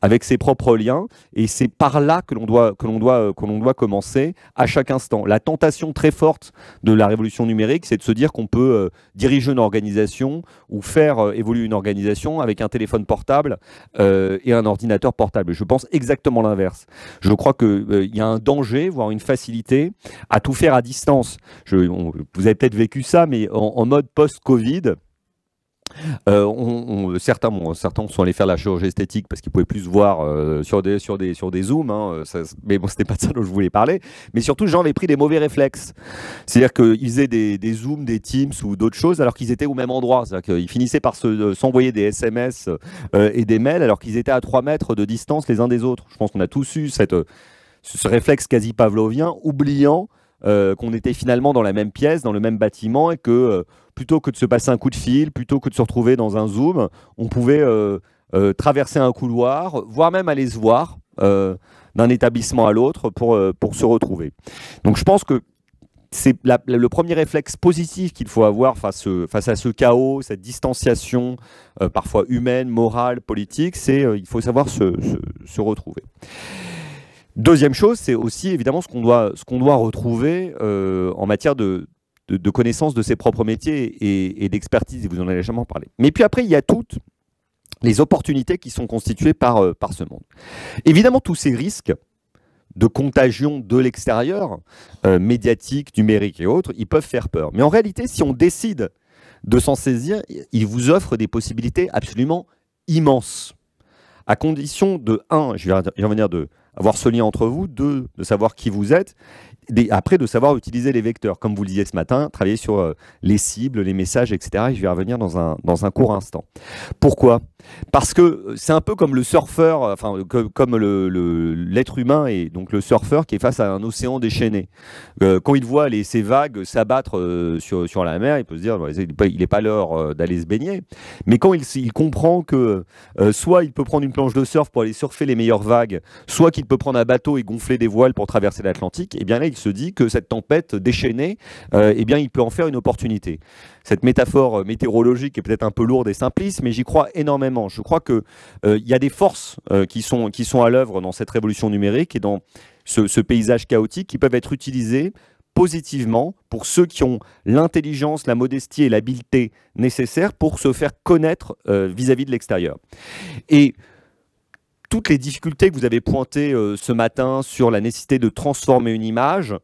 S1: avec ses propres liens. Et c'est par là que l'on doit, que l'on doit, que l'on doit commencer à chaque instant. La tentation très forte de la révolution numérique, c'est de se dire qu'on peut diriger une organisation ou faire évoluer une organisation avec un téléphone portable et un ordinateur portable. Je pense exactement l'inverse. Je crois qu'il euh, y a un danger, voire une facilité, à tout faire à distance. vous avez peut-être vécu ça, mais en mode post-Covid, euh, on, certains, certains sont allés faire la chirurgie esthétique parce qu'ils pouvaient plus voir euh, sur des sur zooms. Hein, euh, mais bon, c'était pas de ça dont je voulais parler. Mais surtout, j'en ai pris des mauvais réflexes. C'est-à-dire qu'ils faisaient des, zooms, des teams ou d'autres choses alors qu'ils étaient au même endroit. C'est-à-dire qu'ils finissaient par s'envoyer des SMS et des mails alors qu'ils étaient à 3 mètres de distance les uns des autres. Je pense qu'on a tous eu ce réflexe quasi pavlovien, oubliant qu'on était finalement dans la même pièce, dans le même bâtiment et que plutôt que de se passer un coup de fil, plutôt que de se retrouver dans un Zoom, on pouvait euh, euh, traverser un couloir, voire même aller se voir euh, d'un établissement à l'autre pour, pour se retrouver. Donc je pense que c'est le premier réflexe positif qu'il faut avoir face, face, à ce chaos, cette distanciation parfois humaine, morale, politique, c'est qu'il il faut savoir se, retrouver. Deuxième chose, c'est aussi évidemment ce qu'on doit, doit, retrouver en matière de, de, de, connaissance de ses propres métiers et, et d'expertise, vous en avez jamais parlé. Mais puis après, il y a toutes les opportunités qui sont constituées par, euh, par ce monde. Évidemment, tous ces risques de contagion de l'extérieur, euh, médiatique, numérique et autres, ils peuvent faire peur. Mais en réalité, si on décide de s'en saisir, ils vous offrent des possibilités absolument immenses. À condition de, un, je vais revenir venir de avoir ce lien entre vous, deux, de savoir qui vous êtes, après de savoir utiliser les vecteurs, comme vous le disiez ce matin, travailler sur euh, les cibles, les messages, etc. je vais revenir dans un, dans un court instant. Pourquoi Parce que euh, c'est un peu comme le surfeur, euh, enfin comme l'être humain et donc le surfeur qui est face à un océan déchaîné. quand il voit les, ces vagues s'abattre sur, sur la mer, il peut se dire, il n'est pas l'heure d'aller se baigner. Mais quand il, comprend que soit il peut prendre une planche de surf pour aller surfer les meilleures vagues, soit qu'il peut prendre un bateau et gonfler des voiles pour traverser l'Atlantique, et eh bien là, il se dit que cette tempête déchaînée, euh, eh bien, il peut en faire une opportunité. Cette métaphore euh, météorologique est peut-être un peu lourde et simpliste, mais j'y crois énormément. Je crois qu'il euh, y a des forces qui, sont, qui sont à l'œuvre dans cette révolution numérique et dans ce, paysage chaotique qui peuvent être utilisées positivement pour ceux qui ont l'intelligence, la modestie et l'habileté nécessaires pour se faire connaître vis-à-vis de l'extérieur. Et toutes les difficultés que vous avez pointées euh, ce matin sur la nécessité de transformer une image,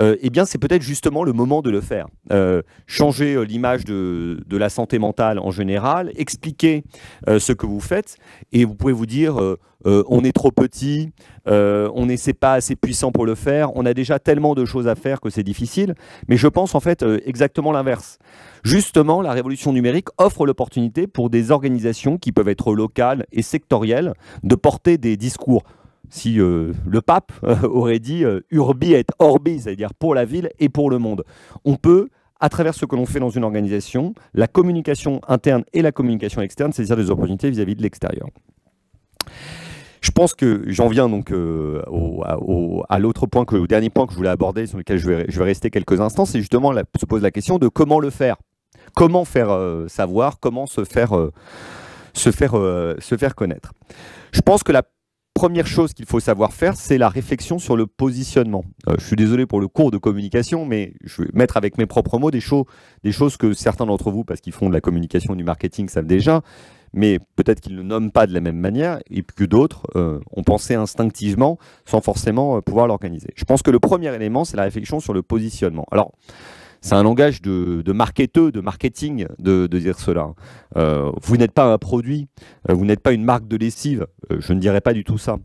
S1: euh, eh bien, c'est peut-être justement le moment de le faire. Euh, changer l'image de, de, la santé mentale en général, expliquer ce que vous faites, et vous pouvez vous dire on est trop petit, on n'est pas assez puissant pour le faire, on a déjà tellement de choses à faire que c'est difficile. Mais je pense en fait exactement l'inverse. Justement, la révolution numérique offre l'opportunité pour des organisations qui peuvent être locales et sectorielles de porter des discours si euh, le pape euh, aurait dit euh, urbi et orbi, c'est-à-dire pour la ville et pour le monde. On peut, à travers ce que l'on fait dans une organisation, la communication interne et la communication externe, saisir des opportunités vis-à-vis de l'extérieur. Je pense que j'en viens donc au, à, l'autre point, que, au dernier point que je voulais aborder, sur lequel je vais, je vais rester quelques instants, c'est justement se pose la question de comment le faire. Comment faire euh, savoir, comment se faire, euh, se, faire, euh, se faire connaître. Je pense que la première chose qu'il faut savoir faire, c'est la réflexion sur le positionnement. je suis désolé pour le cours de communication, mais je vais mettre avec mes propres mots des choses, des choses que certains d'entre vous, parce qu'ils font de la communication du marketing, savent déjà, mais peut-être qu'ils ne nomment pas de la même manière, et que d'autres ont pensé instinctivement sans forcément pouvoir l'organiser. Je pense que le premier élément, c'est la réflexion sur le positionnement. Alors, c'est un langage de, marketeux, de marketing de, dire cela. Euh, vous n'êtes pas un produit, euh, vous n'êtes pas une marque de lessive. Euh, je ne dirais pas du tout ça.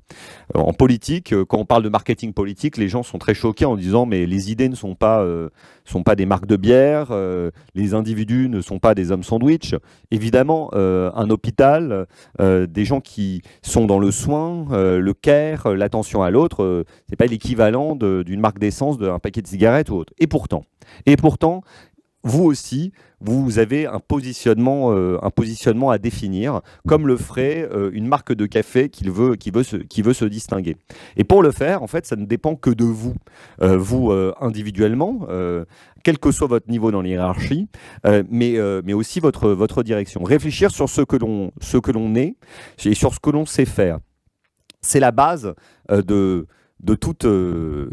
S1: En politique, quand on parle de marketing politique, les gens sont très choqués en disant mais les idées ne sont pas, sont pas des marques de bière, les individus ne sont pas des hommes sandwich. Évidemment, un hôpital, des gens qui sont dans le soin, le care, l'attention à l'autre, c'est pas l'équivalent d'une marque d'essence d'un paquet de cigarettes ou autre. Et pourtant, et pourtant, vous aussi, vous avez un positionnement, euh, un positionnement à définir, comme le ferait euh, une marque de café qui veut, qui, veut se, qui veut se distinguer. Et pour le faire, en fait, ça ne dépend que de vous. Euh, vous, individuellement, quel que soit votre niveau dans l'hierarchie, mais, mais aussi votre, votre direction. Réfléchir sur ce que l'on est et sur ce que l'on sait faire. C'est la base de de toute, euh,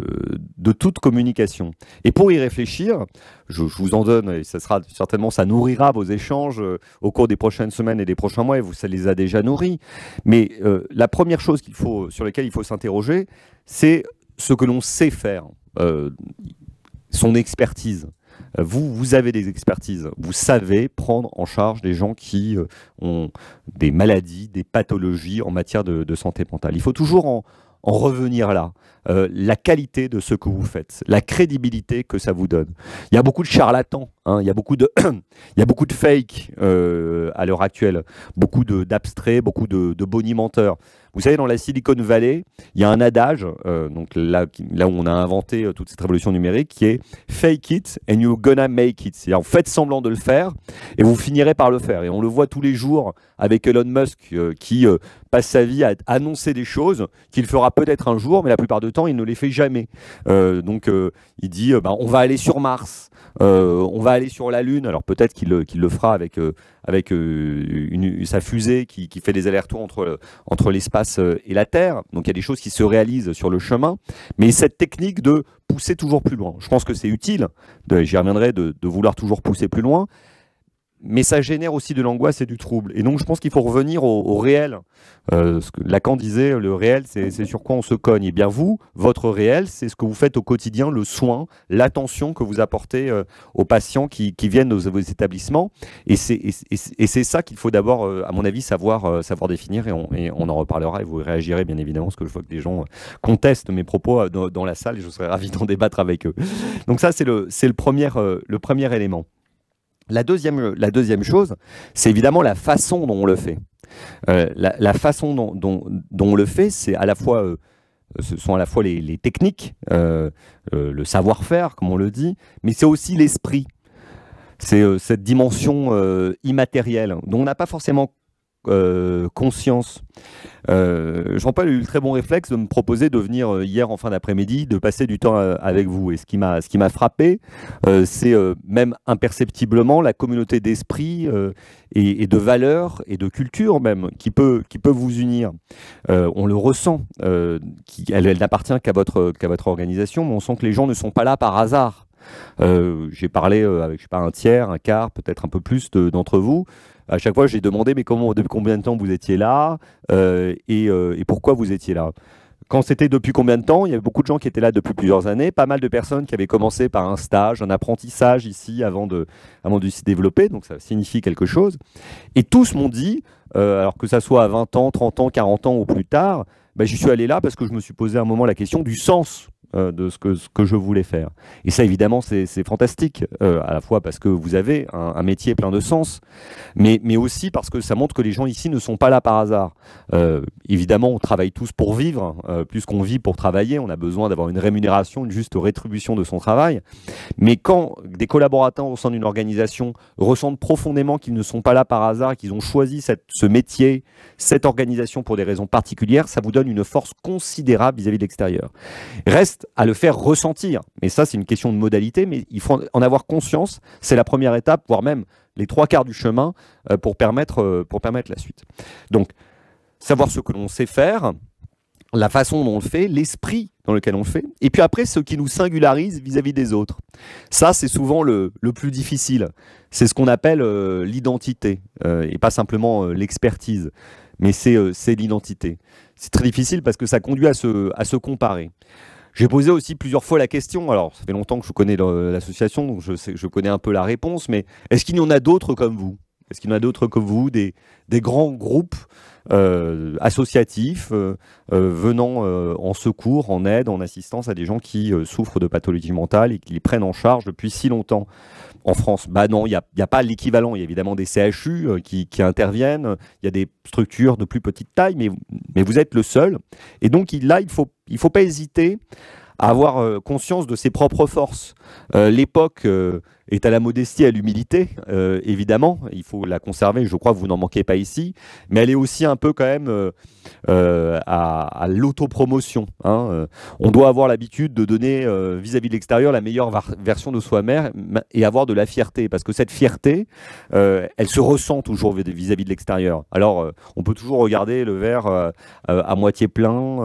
S1: de toute communication. Et pour y réfléchir, je, vous en donne, et ça sera certainement, ça nourrira vos échanges euh, au cours des prochaines semaines et des prochains mois, et vous, ça les a déjà nourris. Mais euh, la première chose qu'il faut, sur laquelle il faut s'interroger, c'est ce que l'on sait faire, son expertise. Vous, vous avez des expertises. Vous savez prendre en charge des gens qui ont des maladies, des pathologies en matière de santé mentale. Il faut toujours en, en revenir là. Euh, la qualité de ce que vous mhm. faites, la crédibilité que ça vous donne. Il y a beaucoup de charlatans, hein, il, y a beaucoup de il y beaucoup de fake euh, à l'heure actuelle, beaucoup d'abstraits, beaucoup de, de bonimenteurs. Vous savez, dans la Silicon Valley, il y a un adage, euh, donc là, là où on a inventé euh, toute cette révolution numérique, qui est fake it and you're gonna make it. C'est-à-dire, faites semblant de le faire et vous finirez par le faire. Et on le voit tous les jours avec Elon Musk euh, qui passe sa vie à annoncer des choses qu'il fera peut-être un jour, mais la plupart du temps, il ne les fait jamais. donc, il dit, bah, on va aller sur Mars, on va aller sur la Lune. Alors peut-être qu'il le fera avec, avec une, sa fusée qui, fait des allers-retours entre l'espace euh, et la Terre. Donc il y a des choses qui se réalisent sur le chemin. Mais cette technique de pousser toujours plus loin, je pense que c'est utile, j'y reviendrai, de vouloir toujours pousser plus loin mais ça génère aussi de l'angoisse et du trouble. Et donc je pense qu'il faut revenir au, réel. Euh, ce que Lacan disait, le réel, c'est sur quoi on se cogne. Et eh bien vous, votre réel, c'est ce que vous faites au quotidien, le soin, l'attention que vous apportez euh, aux patients qui, viennent aux, vos établissements. Et c'est ça qu'il faut d'abord, euh, à mon avis, savoir, savoir définir. Et on, en reparlera et vous réagirez, bien évidemment, parce que je vois que des gens contestent mes propos dans, la salle et je serais ravi d'en débattre avec eux. Donc ça, c'est le premier élément. La deuxième, euh, la deuxième chose, c'est évidemment la façon dont on le fait. Euh, la, façon dont, on le fait, c'est à la fois, euh, ce sont à la fois les, techniques, le savoir-faire, comme on le dit, mais c'est aussi l'esprit. C'est cette dimension immatérielle dont on n'a pas forcément euh, conscience. Euh, Jean-Paul a eu le très bon réflexe de me proposer de venir euh, hier en fin d'après-midi, de passer du temps avec vous. Et ce qui m'a, frappé, c'est même imperceptiblement la communauté d'esprit et, de valeur et de culture même qui peut, qui peut vous unir. on le ressent. elle, n'appartient qu'à votre, qu'à votre organisation, mais on sent que les gens ne sont pas là par hasard. J'ai parlé avec je sais pas, un tiers, un quart, peut-être un peu plus d'entre vous à chaque fois, j'ai demandé mais comment, depuis combien de temps vous étiez là euh, et, euh, et, pourquoi vous étiez là. Quand c'était depuis combien de temps Il y avait beaucoup de gens qui étaient là depuis plusieurs années, pas mal de personnes qui avaient commencé par un stage, un apprentissage ici avant de, avant de s'y développer, donc ça signifie quelque chose. Et tous m'ont dit, euh, alors que ça soit à 20 ans, 30 ans, 40 ans ou plus tard, ben j'y suis allé là parce que je me suis posé un moment la question du sens euh, de ce que, ce que je voulais faire. Et ça, évidemment, c'est fantastique, euh, à la fois parce que vous avez un, métier plein de sens, mais, mais aussi parce que ça montre que les gens ici ne sont pas là par hasard. Euh, évidemment, on travaille tous pour vivre, hein, plus qu'on vit pour travailler, on a besoin d'avoir une rémunération, une juste rétribution de son travail. Mais quand des collaborateurs au sein d'une organisation ressentent profondément qu'ils ne sont pas là par hasard, qu'ils ont choisi cette, ce métier, cette organisation pour des raisons particulières, ça vous donne une force considérable vis-à-vis -vis de l'extérieur. Reste à le faire ressentir. Mais ça, c'est une question de modalité, mais il faut en avoir conscience. C'est la première étape, voire même les trois quarts du chemin euh, pour permettre, euh, pour permettre la suite. Donc, savoir ce que l'on sait faire, la façon dont on le fait, l'esprit dans lequel on le fait, et puis après ce qui nous singularise vis-à-vis des autres. Ça, c'est souvent le, le, plus difficile. C'est ce qu'on appelle euh, l'identité, et pas simplement l'expertise, mais c'est l'identité. C'est très difficile parce que ça conduit à se, à se comparer. J'ai posé aussi plusieurs fois la question, alors ça fait longtemps que je connais l'association, donc je, connais un peu la réponse, mais est-ce qu'il y en a d'autres comme vous Est-ce qu'il y en a d'autres comme vous, des, grands groupes euh, associatifs euh, euh, venant en secours, en aide, en assistance à des gens qui souffrent de pathologie mentale et qui les prennent en charge depuis si longtemps en France Bah non, il n'y a, pas l'équivalent. Il y a évidemment des CHU euh, qui, interviennent, il y a des structures de plus petite taille, mais, vous êtes le seul. Et donc là, il ne faut, pas hésiter à avoir euh, conscience de ses propres forces. Euh, l'époque est à la modestie, à l'humilité, euh, évidemment. Il faut la conserver, je crois que vous n'en manquez pas ici. Mais elle est aussi un peu quand même euh, euh, à, à l'autopromotion. Hein. On doit avoir l'habitude de donner vis-à-vis de l'extérieur la meilleure version de soi-même et avoir de la fierté. Parce que cette fierté, elle se ressent toujours vis-à-vis de l'extérieur. Alors, on peut toujours regarder le verre à moitié plein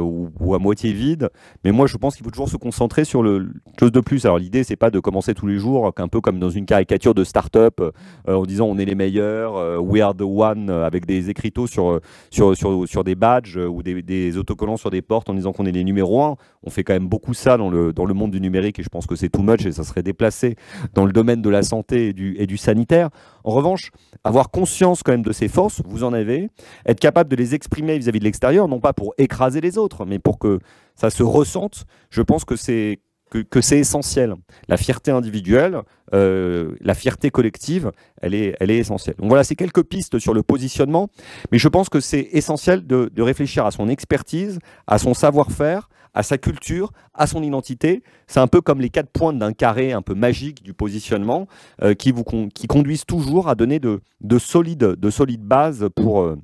S1: ou, ou, à moitié vide. Mais moi, je pense qu'il faut toujours se concentrer sur le chose de plus. Alors, l'idée, c'est pas de commencer tous les jours un peu comme dans une caricature de start-up euh, en disant on est les meilleurs, euh, we are the one, euh, avec des écriteaux sur, sur, sur, sur des badges ou des, autocollants sur des portes en disant qu'on est les numéros 1. On fait quand même beaucoup ça dans le, dans le monde du numérique et je pense que c'est too much et ça serait déplacé dans le domaine de la santé et du, et du sanitaire. En revanche, avoir conscience quand même de ses forces, vous en avez, être capable de les exprimer vis à -vis de l'extérieur, non pas pour écraser les autres, mais pour que ça se ressente, je pense que c'est que, c'est essentiel. La fierté individuelle, euh, la fierté collective, elle est, elle est essentielle. Donc voilà, c'est quelques pistes sur le positionnement, mais je pense que c'est essentiel de, réfléchir à son expertise, à son savoir-faire, à sa culture, à son identité. C'est un peu comme les quatre pointes d'un carré un peu magique du positionnement euh, qui, vous qui conduisent toujours à donner de, solides, de solides bases pour... Euh,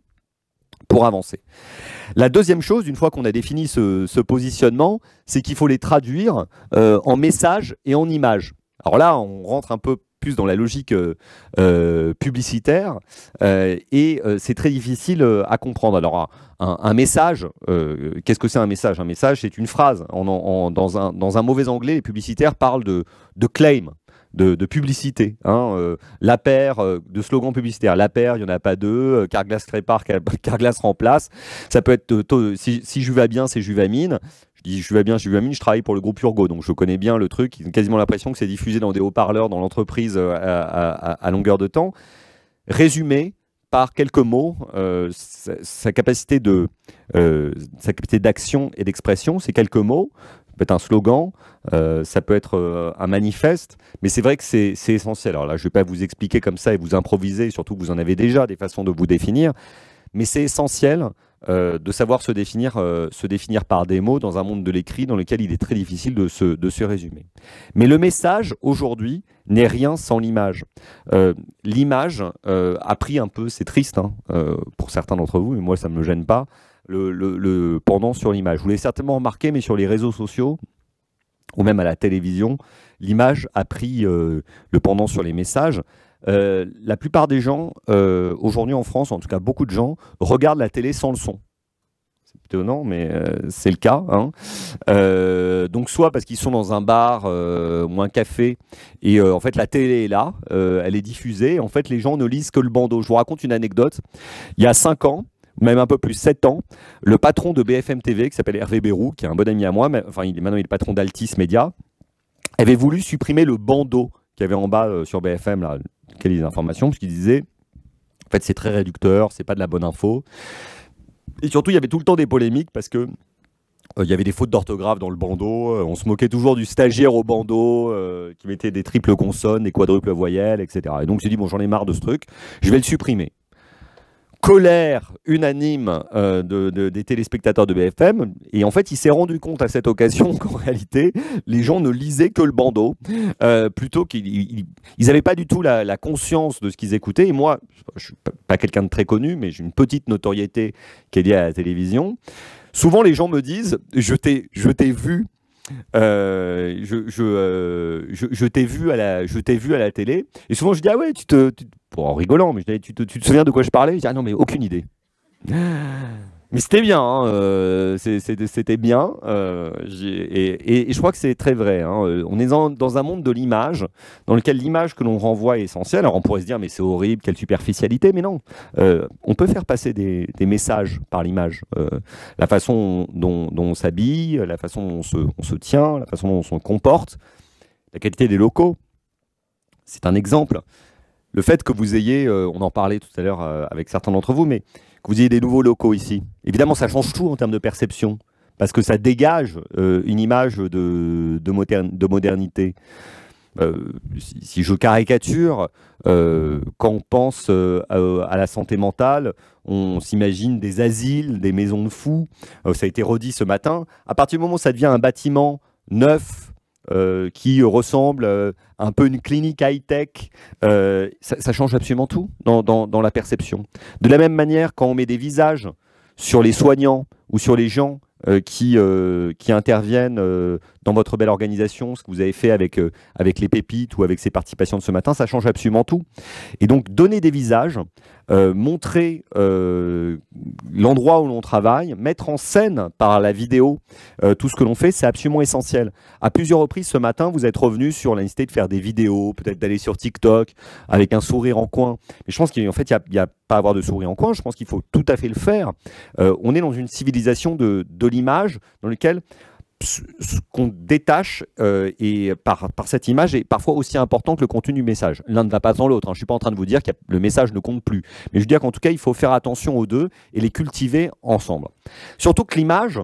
S1: pour avancer. La deuxième chose, une fois qu'on a défini ce, positionnement, c'est qu'il faut les traduire euh, en messages et en images. Alors là, on rentre un peu plus dans la logique euh, euh, publicitaire et c'est très difficile à comprendre. Alors, un, message, qu'est-ce que c'est un message Un message, c'est une phrase. dans, un, mauvais anglais, les publicitaires parlent de claim de, publicité. Hein, euh, la paire, euh, de slogans publicitaires. La paire, il n'y en a pas deux. Euh, Carglass répare, Car Carglass remplace. Ça peut être si, si Juva bien, c'est Juvamine. Je dis Juva bien, Juvamine. Je travaille pour le groupe Urgo, donc je connais bien le truc. J'ai quasiment l'impression que c'est diffusé dans des haut-parleurs dans l'entreprise à, longueur de temps. Résumé, par quelques mots sa, capacité de sa capacité d'action et d'expression, ces quelques mots ça peut être un slogan, euh, ça peut être euh, un manifeste, mais c'est vrai que c'est essentiel. Alors là, je ne vais pas vous expliquer comme ça et vous improviser, surtout que vous en avez déjà des façons de vous définir, mais c'est essentiel euh, de savoir se définir, se définir par des mots dans un monde de l'écrit dans lequel il est très difficile de se, de se résumer. Mais le message, aujourd'hui, n'est rien sans l'image. l'image a pris un peu, c'est triste hein, pour certains d'entre vous, mais moi ça ne me gêne pas, le, pendant sur l'image. Vous l'avez certainement remarqué, mais sur les réseaux sociaux, ou même à la télévision, l'image a pris euh, le pendant sur les messages. Euh, la plupart des gens, euh, aujourd'hui en France, en tout cas beaucoup de gens, regardent la télé sans le son. C'est étonnant, mais c'est le cas. Hein. donc soit parce qu'ils sont dans un bar ou un café, et en fait la télé est là, elle est diffusée, en fait les gens ne lisent que le bandeau. Je vous raconte une anecdote. Il y a cinq ans, même un peu plus, 7 ans, le patron de BFM TV, qui s'appelle Hervé Berrou, qui est un bon ami à moi, enfin il est, maintenant il est patron d'Altis Media, avait voulu supprimer le bandeau qu'il y avait en bas euh, sur BFM, là, quelle les informations, parce qu'il disait, en fait c'est très réducteur, c'est pas de la bonne info. Et surtout, il y avait tout le temps des polémiques parce que euh, il y avait des fautes d'orthographe dans le bandeau. Euh, on se moquait toujours du stagiaire au bandeau qui mettait des triples consonnes, des quadruples voyelles, etc. Et donc j'ai dit, bon, j'en ai marre de ce truc, je vais le supprimer colère unanime euh, des téléspectateurs de BFM. Et en fait, il s'est rendu compte à cette occasion qu'en réalité, les gens ne lisaient que le bandeau, euh, plutôt qu'ils n'avaient pas du tout la, conscience de ce qu'ils écoutaient. Et moi, je suis pas quelqu'un de très connu, mais j'ai une petite notoriété qui est liée à la télévision. Souvent, les gens me disent, je t'ai vu euh, euh, je, t'ai vu à la je t'ai vu à la télé et souvent je dis ah ouais tu te, en rigolant mais tu, te, tu te souviens de quoi je parlais je dis ah non mais aucune idée mais c'était bien, hein, euh, c'était bien. Euh, et, je crois que c'est très vrai. Hein, euh, on est dans, un monde de l'image, dans lequel l'image que l'on renvoie est essentielle. Alors on pourrait se dire, mais c'est horrible, quelle superficialité, mais non. on peut faire passer des, messages par l'image. la façon dont, on s'habille, la façon dont on se tient, la façon dont on se comporte, la qualité des locaux, c'est un exemple. Le fait que vous ayez, on en parlait tout à l'heure avec certains d'entre vous, mais que vous ayez des nouveaux locaux ici. Évidemment, ça change tout en termes de perception, parce que ça dégage euh, une image de, modernité. Euh, si, je caricature, euh, quand on pense à, à, la santé mentale, on s'imagine des asiles, des maisons de fous. ça a été redit ce matin. À partir du moment où ça devient un bâtiment neuf, euh, qui ressemble euh, un peu une clinique high-tech, euh, ça, change absolument tout dans, la perception. De la même manière, quand on met des visages sur les soignants ou sur les gens qui, qui interviennent dans votre belle organisation, ce que vous avez fait avec, euh, avec les pépites ou avec ces participations de ce matin, ça change absolument tout. Et donc, donner des visages, euh, montrer euh, l'endroit où l'on travaille, mettre en scène par la vidéo tout ce que l'on fait, c'est absolument essentiel. À plusieurs reprises ce matin, vous êtes revenu sur la nécessité de faire des vidéos, peut-être d'aller sur TikTok avec un sourire en coin. Mais je pense qu'en fait, il n'y a, a, pas à avoir de sourire en coin, je pense qu'il faut tout à fait le faire. on est dans une civilisation de, de l'image dans laquelle ce qu'on détache euh, et par, cette image est parfois aussi important que le contenu du message. L'un ne va pas sans l'autre. Hein. Je ne suis pas en train de vous dire que le message ne compte plus. Mais je veux dire qu'en tout cas, il faut faire attention aux deux et les cultiver ensemble. Surtout que l'image,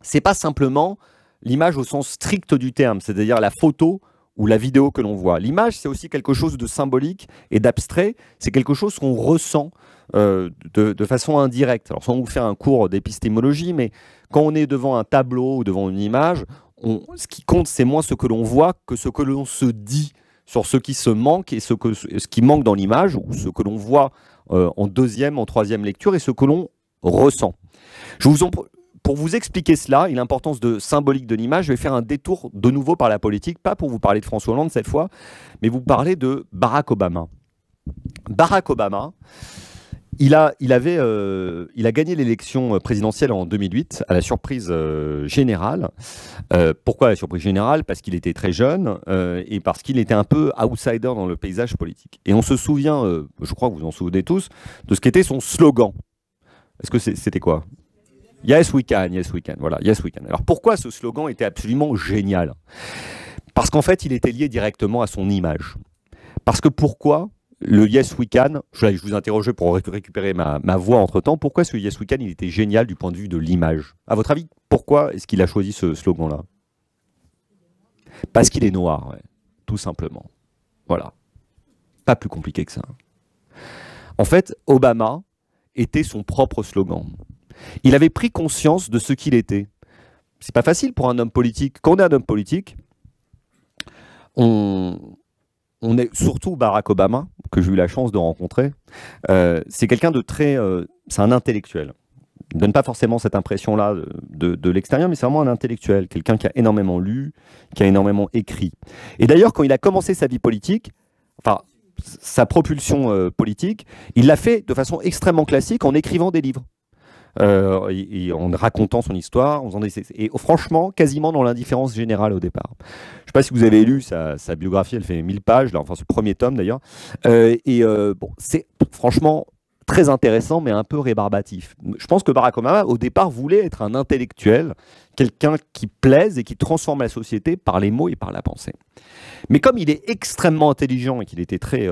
S1: c'est pas simplement l'image au sens strict du terme, c'est-à-dire la photo ou la vidéo que l'on voit. L'image, c'est aussi quelque chose de symbolique et d'abstrait, c'est quelque chose qu'on ressent euh, de, façon indirecte. Alors sans vous faire un cours d'épistémologie, mais quand on est devant un tableau ou devant une image, on, ce qui compte, c'est moins ce que l'on voit que ce que l'on se dit sur ce qui se manque et ce, que, ce qui manque dans l'image, ou ce que l'on voit euh, en deuxième, en troisième lecture, et ce que l'on ressent. Je vous, en, pour vous expliquer cela et l'importance de symbolique de l'image, je vais faire un détour de nouveau par la politique, pas pour vous parler de François Hollande cette fois, mais vous parler de Barack Obama. Barack Obama, il a, il avait, euh, il a gagné l'élection présidentielle en 2008 à la surprise euh, générale. Euh, pourquoi la surprise générale Parce qu'il était très jeune euh, et parce qu'il était un peu outsider dans le paysage politique. Et on se souvient, je crois que vous en souvenez tous, de ce qu'était son slogan. Est-ce que c'était quoi Yes, we can, yes, we can. Voilà, yes, we can. Alors pourquoi ce slogan était absolument génial Parce qu'en fait, il était lié directement à son image. Parce que pourquoi le Yes We Can, je, vous interrogeais pour récupérer ma, voix entre-temps, pourquoi ce Yes We Can, il était génial du point de vue de l'image À votre avis, pourquoi est-ce qu'il a choisi ce slogan-là Parce qu'il est noir, tout simplement. Voilà. Pas plus compliqué que ça. En fait, Obama était son propre slogan. Il avait pris conscience de ce qu'il était. C'est pas facile pour un homme politique. Quand on est un homme politique, on, est surtout Barack Obama, que j'ai eu la chance de rencontrer. Euh, c'est quelqu'un de très. Euh, c'est un intellectuel. Il ne donne pas forcément cette impression-là de, l'extérieur, mais c'est vraiment un intellectuel, quelqu'un qui a énormément lu, qui a énormément écrit. Et d'ailleurs, quand il a commencé sa vie politique, enfin, sa propulsion euh, politique, il l'a fait de façon extrêmement classique en écrivant des livres. Euh, et, en racontant son histoire, en faisant et franchement, quasiment dans l'indifférence générale au départ. Je ne sais pas si vous avez lu sa, biographie, elle fait 1000 pages, là, enfin ce premier tome d'ailleurs. Euh, et euh, bon, c'est franchement très intéressant, mais un peu rébarbatif. Je pense que Barack Obama, au départ, voulait être un intellectuel, quelqu'un qui plaise et qui transforme la société par les mots et par la pensée. Mais comme il est extrêmement intelligent et qu'il était très,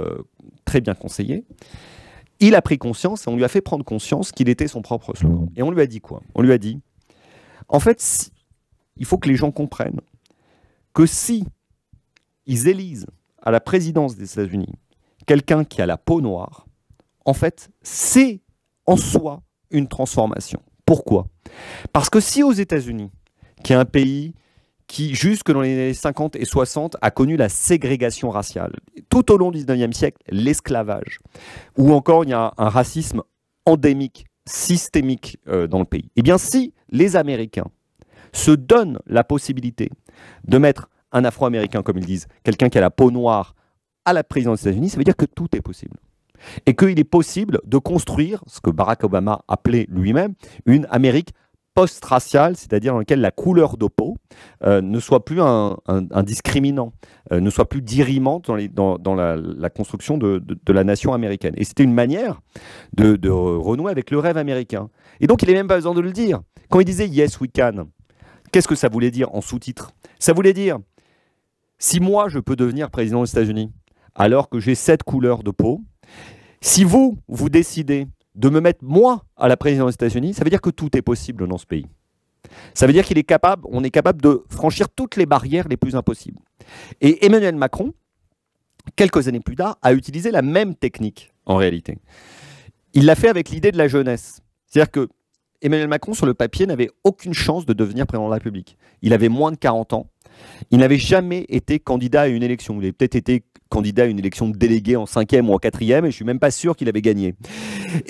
S1: très bien conseillé, il a pris conscience, et on lui a fait prendre conscience qu'il était son propre slogan. Et on lui a dit quoi On lui a dit, en fait, il faut que les gens comprennent que si ils élisent à la présidence des États-Unis quelqu'un qui a la peau noire, en fait, c'est en soi une transformation. Pourquoi Parce que si aux États-Unis, qui est un pays qui, jusque dans les années 50 et 60, a connu la ségrégation raciale. Tout au long du 19e siècle, l'esclavage. Ou encore, il y a un racisme endémique, systémique euh, dans le pays. Eh bien, si les Américains se donnent la possibilité de mettre un Afro-Américain, comme ils disent, quelqu'un qui a la peau noire, à la présidence des États-Unis, ça veut dire que tout est possible. Et qu'il est possible de construire ce que Barack Obama appelait lui-même une Amérique post-racial, c'est-à-dire dans lequel la couleur de peau euh, ne soit plus un, discriminant, euh, ne soit plus dirimante dans, la, construction de, la nation américaine. Et c'était une manière de, de, renouer avec le rêve américain. Et donc, il n'est même pas besoin de le dire. Quand il disait Yes, we can, qu'est-ce que ça voulait dire en sous-titre Ça voulait dire si moi, je peux devenir président des États-Unis, alors que j'ai cette couleur de peau, si vous, vous décidez de me mettre moi à la présidence des États-Unis, ça veut dire que tout est possible dans ce pays. Ça veut dire qu'il est capable, on est capable de franchir toutes les barrières les plus impossibles. Et Emmanuel Macron, quelques années plus tard, a utilisé la même technique en réalité. Il l'a fait avec l'idée de la jeunesse. C'est-à-dire que Emmanuel Macron, sur le papier, n'avait aucune chance de devenir président de la République. Il avait moins de 40 ans. Il n'avait jamais été candidat à une élection. Il avait peut-être été candidat à une élection de délégué en cinquième ou en quatrième, et je suis même pas sûr qu'il avait gagné.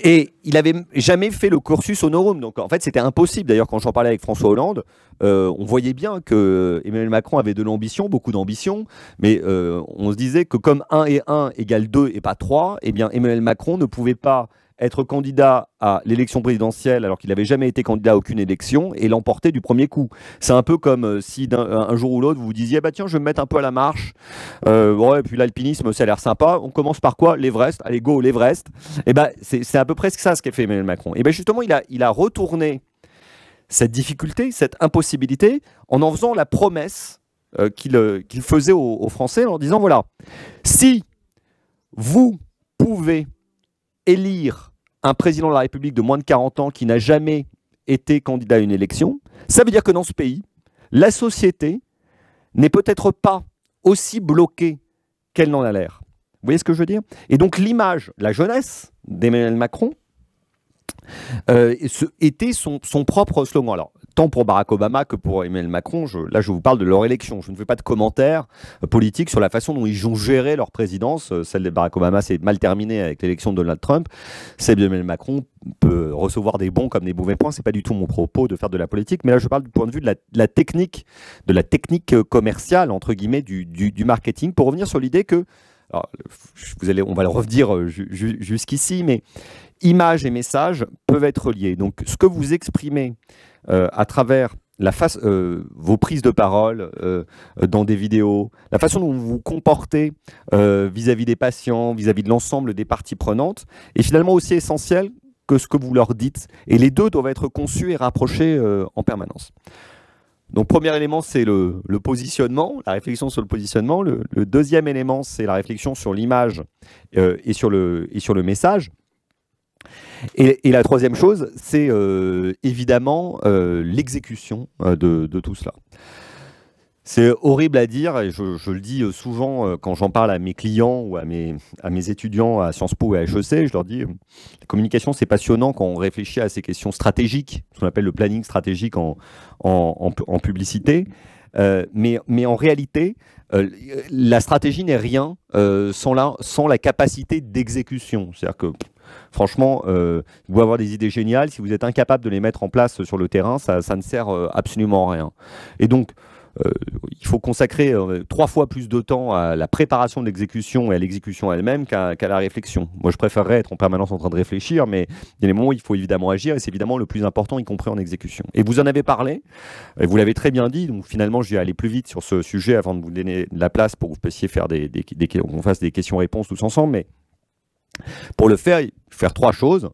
S1: Et il n'avait jamais fait le cursus honorum. Donc en fait, c'était impossible. D'ailleurs, quand j'en parlais avec François Hollande, euh, on voyait bien que Emmanuel Macron avait de l'ambition, beaucoup d'ambition, mais euh, on se disait que comme 1 et 1 égale 2 et pas 3, eh bien Emmanuel Macron ne pouvait pas être candidat à l'élection présidentielle alors qu'il n'avait jamais été candidat à aucune élection et l'emporter du premier coup. C'est un peu comme euh, si un, jour ou l'autre vous vous disiez bah tiens je vais me mettre un peu à la marche. Euh, ouais, et puis l'alpinisme ça a l'air sympa. On commence par quoi L'Everest. Allez go l'Everest. Et eh ben c'est à peu près ça ce qu'a fait Emmanuel Macron. Et eh bien justement il a il a retourné cette difficulté, cette impossibilité en en faisant la promesse euh, qu'il faisait aux, aux Français en leur disant voilà si vous pouvez élire un président de la République de moins de 40 ans qui n'a jamais été candidat à une élection, ça veut dire que dans ce pays, la société n'est peut-être pas aussi bloquée qu'elle n'en a l'air. Vous voyez ce que je veux dire Et donc l'image, la jeunesse d'Emmanuel Macron, euh, était son, son, propre slogan. Alors, tant pour Barack Obama que pour Emmanuel Macron, je, là je vous parle de leur élection. Je ne fais pas de commentaires euh, politiques sur la façon dont ils ont géré leur présidence. Euh, celle de Barack Obama s'est mal terminée avec l'élection de Donald Trump. Celle Emmanuel Macron peut recevoir des bons comme des mauvais points. C'est pas du tout mon propos de faire de la politique, mais là je parle du point de vue de la, technique, de la technique commerciale entre guillemets du, du, marketing. Pour revenir sur l'idée que vous allez, on va le revenir jusqu'ici, mais images et messages peuvent être liés. Donc ce que vous exprimez euh, à travers euh, vos prises de parole euh, dans des vidéos, la façon dont vous vous comportez vis-à-vis des patients, vis-à-vis de l'ensemble des parties prenantes, est finalement aussi essentiel que ce que vous leur dites. Et les deux doivent être conçus et rapprochés en permanence. Donc, premier élément, c'est le, positionnement, la réflexion sur le positionnement. Le, deuxième élément, c'est la réflexion sur l'image et, et sur le message. Et, la troisième chose, c'est euh, évidemment euh, l'exécution euh, de, tout cela. C'est horrible à dire, et je, le dis souvent quand j'en parle à mes clients ou à mes, à mes étudiants à Sciences Po et à HEC, je leur dis, la communication c'est passionnant quand on réfléchit à ces questions stratégiques, ce qu'on appelle le planning stratégique en, en, publicité, mais, mais, en réalité, la stratégie n'est rien sans, la, sans la capacité d'exécution. C'est-à-dire que Franchement, euh, vous pouvez avoir des idées géniales, si vous êtes incapable de les mettre en place sur le terrain, ça, ne sert euh, absolument à rien. Et donc, euh, il faut consacrer trois fois plus de temps à la préparation de l'exécution et à l'exécution elle-même qu'à la réflexion. Moi, je préférerais être en permanence en train de réfléchir, mais il y a des moments où il faut évidemment agir, et c'est évidemment le plus important, y compris en exécution. Et vous en avez parlé, et vous l'avez très bien dit, donc finalement, je vais aller plus vite sur ce sujet avant de vous donner la place pour que vous puissiez faire des, des questions-réponses tous ensemble, mais pour le faire, il faut faire trois choses.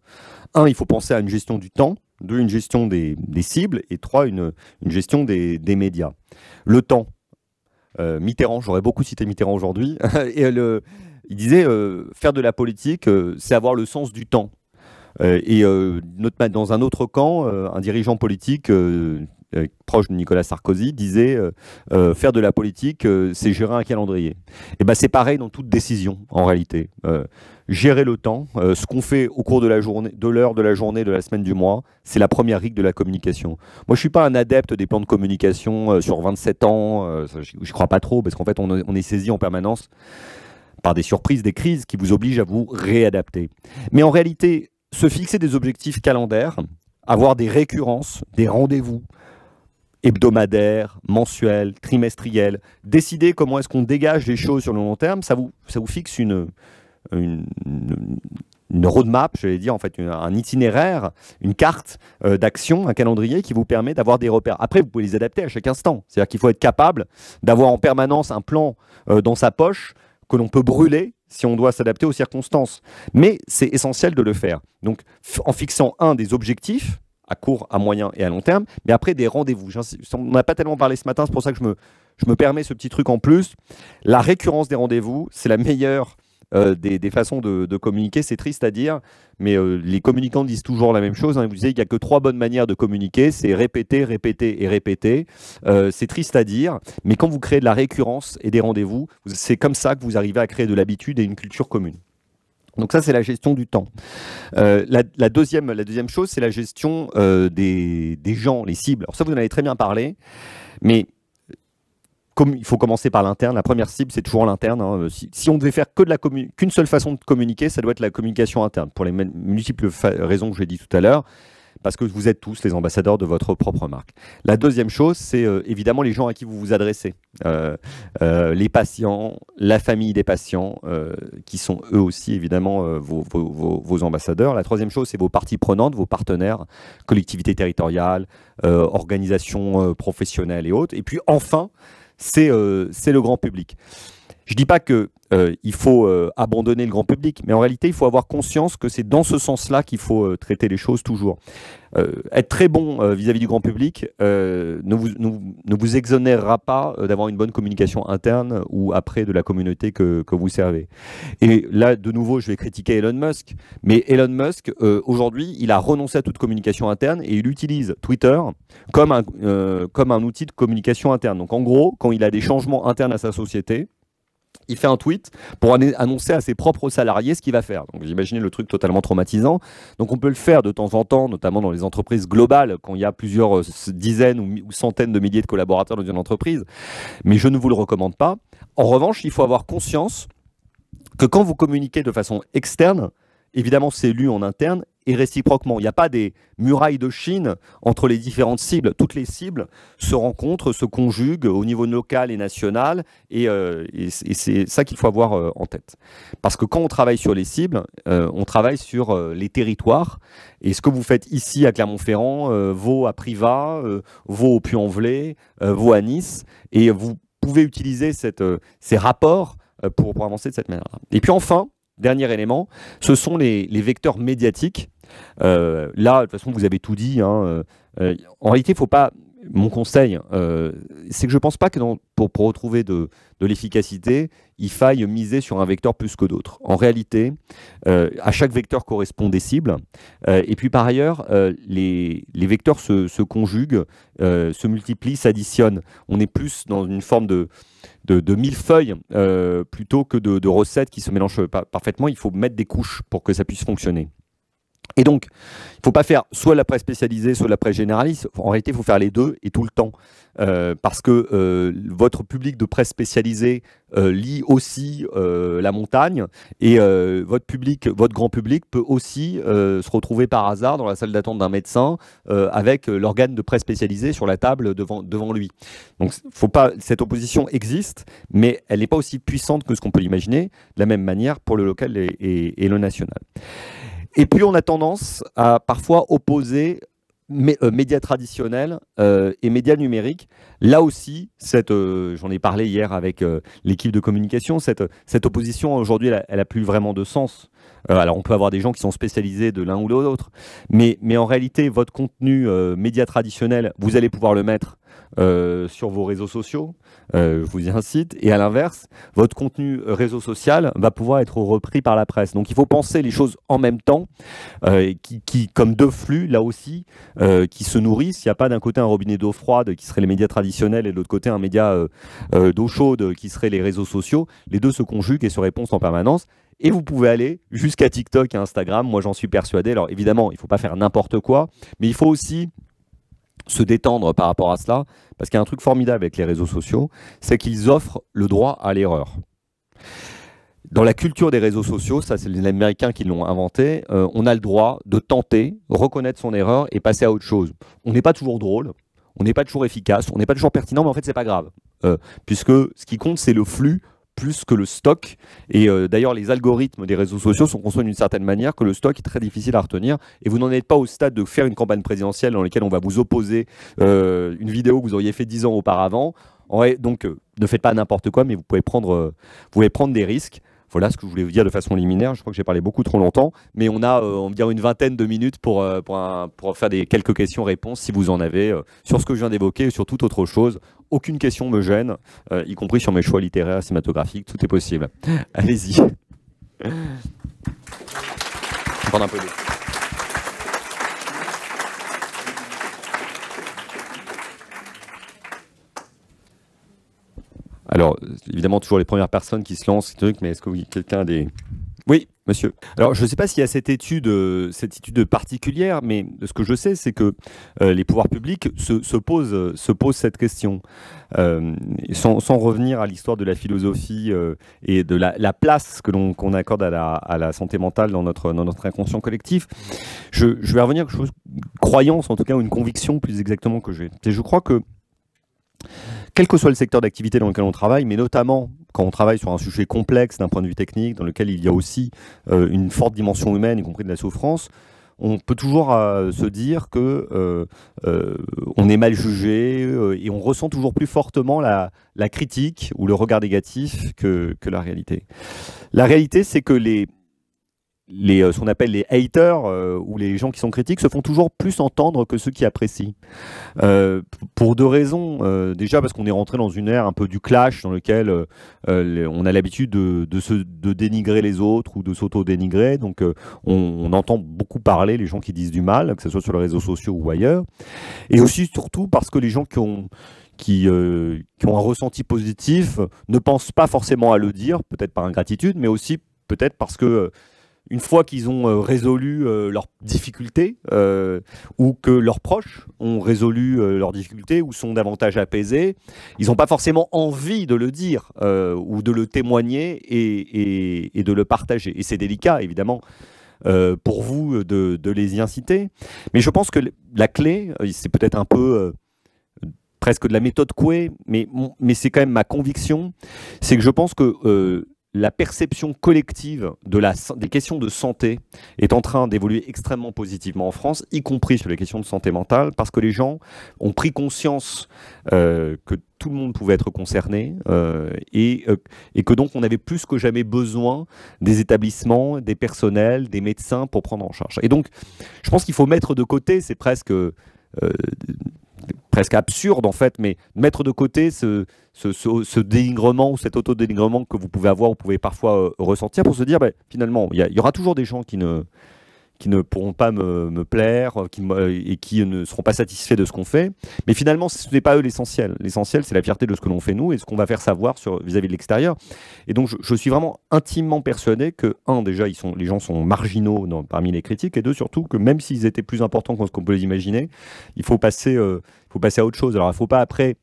S1: Un, il faut penser à une gestion du temps. Deux, une gestion des, cibles. Et trois, une, gestion des, médias. Le temps. Euh, Mitterrand, j'aurais beaucoup cité Mitterrand aujourd'hui, et il disait euh, faire de la politique, euh, c'est avoir le sens du temps. et dans un autre camp, un dirigeant politique proche de Nicolas Sarkozy disait faire de la politique, c'est gérer un calendrier. Et eh ben c'est pareil dans toute décision en réalité gérer le temps, euh, ce qu'on fait au cours de la journée, de l'heure, de la journée, de la semaine, du mois, c'est la première règle de la communication. Moi, je suis pas un adepte des plans de communication euh, sur 27 ans. je euh, je crois pas trop parce qu'en fait, on, est saisi en permanence par des surprises, des crises qui vous obligent à vous réadapter. Mais en réalité, se fixer des objectifs calendaires, avoir des récurrences, des rendez-vous hebdomadaires, mensuels, trimestriels, décider comment est-ce qu'on dégage les choses sur le long terme, ça vous, ça vous fixe une, une, roadmap, je vais dire, en fait, un itinéraire, une carte euh, d'action, un calendrier qui vous permet d'avoir des repères. Après, vous pouvez les adapter à chaque instant. C'est-à-dire qu'il faut être capable d'avoir en permanence un plan euh, dans sa poche que l'on peut brûler si on doit s'adapter aux circonstances. Mais c'est essentiel de le faire. Donc, en fixant un des objectifs, à court, à moyen et à long terme, mais après des rendez-vous. On n'a pas tellement parlé ce matin, c'est pour ça que je me, je me permets ce petit truc en plus. La récurrence des rendez-vous, c'est la meilleure euh, des, façons de, communiquer. C'est triste à dire, mais euh, les communicants disent toujours la même chose. Hein. Vous disiez qu'il n'y a que trois bonnes manières de communiquer, c'est répéter, répéter et répéter. Euh, c'est triste à dire, mais quand vous créez de la récurrence et des rendez-vous, c'est comme ça que vous arrivez à créer de l'habitude et une culture commune. Donc ça, c'est la gestion du temps. la, deuxième, la deuxième chose, c'est la gestion des, des gens, les cibles. Alors ça, vous en avez très bien parlé, mais il faut commencer par l'interne. La première cible, c'est toujours l'interne. Hein. Euh, si, on devait faire que de la qu'une seule façon de communiquer, ça doit être la communication interne, pour les multiples raisons que j'ai dit tout à l'heure, parce que vous êtes tous les ambassadeurs de votre propre marque. La deuxième chose, c'est euh, évidemment les gens à qui vous vous adressez, euh, les patients, la famille des patients, qui sont eux aussi évidemment vos, vos, ambassadeurs. La troisième chose, c'est vos parties prenantes, vos partenaires, collectivités territoriales, organisations professionnelles et autres. Et puis enfin, euh, c'est le grand public. Je ne dis pas qu'il euh, faut euh, abandonner le grand public, mais en réalité, il faut avoir conscience que c'est dans ce sens-là qu'il faut euh, traiter les choses toujours. être très bon vis-à-vis du grand public ne vous, exonérera pas d'avoir une bonne communication interne ou après de la communauté que, vous servez. Et là, de nouveau, je vais critiquer Elon Musk, mais Elon Musk, aujourd'hui, il a renoncé à toute communication interne et il utilise Twitter comme comme un outil de communication interne. Donc en gros, quand il a des changements internes à sa société, il fait un tweet pour annoncer à ses propres salariés ce qu'il va faire. Donc vous imaginez le truc totalement traumatisant. Donc on peut le faire de temps en temps, notamment dans les entreprises globales, quand il y a plusieurs euh, dizaines ou centaines de milliers de collaborateurs dans une entreprise. Mais je ne vous le recommande pas. En revanche, il faut avoir conscience que quand vous communiquez de façon externe, évidemment c'est lu en interne et réciproquement. Il n'y a pas des murailles de Chine entre les différentes cibles. Toutes les cibles se rencontrent, se conjuguent au niveau local et national, et, euh, c'est ça qu'il faut avoir euh, en tête. Parce que quand on travaille sur les cibles, euh, on travaille sur les territoires, et ce que vous faites ici à Clermont-Ferrand vaut à Privas, vaut au Puy-en-Velay, vaut à Nice, et vous pouvez utiliser cette, ces rapports pour, pour avancer de cette manière-là. Et puis enfin, Dernier élément, ce sont les, vecteurs médiatiques. Euh, là, de toute façon, vous avez tout dit. Hein, euh, euh, en réalité, il ne faut pas mon conseil, euh, c'est que je ne pense pas que pour, retrouver de, l'efficacité, il faille miser sur un vecteur plus que d'autres. En réalité, euh, à chaque vecteur correspond des cibles. Euh, et puis par ailleurs, les, vecteurs se, conjuguent, se multiplient, s'additionnent. On est plus dans une forme de, mille feuilles plutôt que de, recettes qui se mélangent parfaitement. Il faut mettre des couches pour que ça puisse fonctionner. Et donc, il ne faut pas faire soit la presse spécialisée, soit la presse généraliste. En réalité, il faut faire les deux et tout le temps. Euh, parce que euh, votre public de presse spécialisée euh, lit aussi la montagne et votre public, votre grand public peut aussi se retrouver par hasard dans la salle d'attente d'un médecin avec l'organe de presse spécialisée sur la table devant, devant lui. Donc, faut pas, cette opposition existe, mais elle n'est pas aussi puissante que ce qu'on peut l'imaginer, de la même manière pour le local et le national. Et puis on a tendance à parfois opposer euh, médias traditionnels euh, et médias numériques. Là aussi, euh, j'en ai parlé hier avec l'équipe de communication, cette, cette opposition aujourd'hui, elle n'a plus vraiment de sens. Euh, alors on peut avoir des gens qui sont spécialisés de l'un ou de l'autre, mais, en réalité, votre contenu euh, média traditionnel, vous allez pouvoir le mettre euh, sur vos réseaux sociaux, je vous y incite, et à l'inverse, votre contenu réseau social va pouvoir être repris par la presse. Donc il faut penser les choses en même temps, qui, qui, comme deux flux, là aussi, qui se nourrissent. Il n'y a pas d'un côté un robinet d'eau froide qui serait les médias traditionnels et de l'autre côté un média d'eau chaude qui serait les réseaux sociaux. Les deux se conjuguent et se répondent en permanence. Et vous pouvez aller jusqu'à TikTok et Instagram. Moi, j'en suis persuadé. Alors, évidemment, il ne faut pas faire n'importe quoi, mais il faut aussi se détendre par rapport à cela, parce qu'il y a un truc formidable avec les réseaux sociaux, c'est qu'ils offrent le droit à l'erreur. Dans la culture des réseaux sociaux, ça c'est les Américains qui l'ont inventé, euh, on a le droit de tenter, reconnaître son erreur et passer à autre chose. On n'est pas toujours drôle, on n'est pas toujours efficace, on n'est pas toujours pertinent, mais en fait c'est pas grave, euh, puisque ce qui compte c'est le flux plus que le stock. Et euh, d'ailleurs, les algorithmes des réseaux sociaux sont construits d'une certaine manière que le stock est très difficile à retenir. Et vous n'en êtes pas au stade de faire une campagne présidentielle dans laquelle on va vous opposer euh, une vidéo que vous auriez fait dix ans auparavant. donc, euh, ne faites pas n'importe quoi, mais vous pouvez prendre, vous pouvez prendre des risques. Voilà ce que je voulais vous dire de façon liminaire. Je crois que j'ai parlé beaucoup trop longtemps, mais on a euh, une vingtaine de minutes pour, euh, pour, faire des quelques questions-réponses si vous en avez euh, sur ce que je viens d'évoquer et sur toute autre chose. Aucune question me gêne, y compris sur mes choix littéraires, cinématographiques, tout est possible. Allez-y. prendre un peu de... Alors, évidemment, toujours les premières personnes qui se lancent, mais est-ce que quelqu'un des. Oui, monsieur. Alors, je ne sais pas s'il y a cette étude, euh, cette étude particulière, mais ce que je sais, c'est que euh, les pouvoirs publics se, posent, se posent cette question. Euh, sans, revenir à l'histoire de la philosophie et de la, place que l'on qu'on accorde à la, santé mentale dans notre, notre inconscient collectif, je, vais revenir à quelque chose, croyance en tout cas, ou une conviction plus exactement que j'ai. je crois que quel que soit le secteur d'activité dans lequel on travaille, mais notamment quand on travaille sur un sujet complexe d'un point de vue technique, dans lequel il y a aussi euh, une forte dimension humaine, y compris de la souffrance, on peut toujours euh, se dire que euh, on est mal jugé et on ressent toujours plus fortement la, critique ou le regard négatif que la réalité. La réalité, c'est que les les, euh, ce qu'on appelle les haters euh, ou les gens qui sont critiques se font toujours plus entendre que ceux qui apprécient. Euh, pour deux raisons. déjà parce qu'on est rentré dans une ère un peu du clash dans lequel on a l'habitude de, se, dénigrer les autres ou de s'auto-dénigrer. Donc on, entend beaucoup parler les gens qui disent du mal, que ce soit sur les réseaux sociaux ou ailleurs. Et aussi surtout parce que les gens qui ont... qui ont un ressenti positif, ne pensent pas forcément à le dire, peut-être par ingratitude, mais aussi peut-être parce que une fois qu'ils ont euh, résolu euh, leurs difficultés, euh, ou que leurs proches ont résolu leurs difficultés, ou sont davantage apaisés, ils n'ont pas forcément envie de le dire, ou de le témoigner et, de le partager. Et c'est délicat, évidemment. pour vous de, les y inciter. Mais je pense que la clé, c'est peut-être un peu presque de la méthode Coué, mais, mais c'est quand même ma conviction, c'est que je pense que la perception collective des questions de santé est en train d'évoluer extrêmement positivement en France, y compris sur les questions de santé mentale, parce que les gens ont pris conscience euh, que tout le monde pouvait être concerné euh, euh, et, que donc on avait plus que jamais besoin des établissements, des personnels, des médecins pour prendre en charge. Et donc, je pense qu'il faut mettre de côté, c'est presque presque absurde en fait, mais mettre de côté ce, ce, dénigrement ou cet autodénigrement que vous pouvez avoir, vous pouvez parfois euh, ressentir pour se dire ben, finalement, il y, aura toujours des gens qui ne, qui ne pourront pas me, me plaire euh, qui euh, et qui ne seront pas satisfaits de ce qu'on fait. Mais finalement, ce n'est pas eux l'essentiel. L'essentiel, c'est la fierté de ce que l'on fait nous et ce qu'on va faire savoir vis-à-vis de l'extérieur. Et donc, je, suis vraiment intimement persuadé que, un, déjà, ils sont, les gens sont marginaux dans, parmi les critiques, et deux, surtout, que même s'ils étaient plus importants qu'on ce qu'on peut les imaginer, il faut passer, euh, faut passer à autre chose. Alors, il ne faut pas après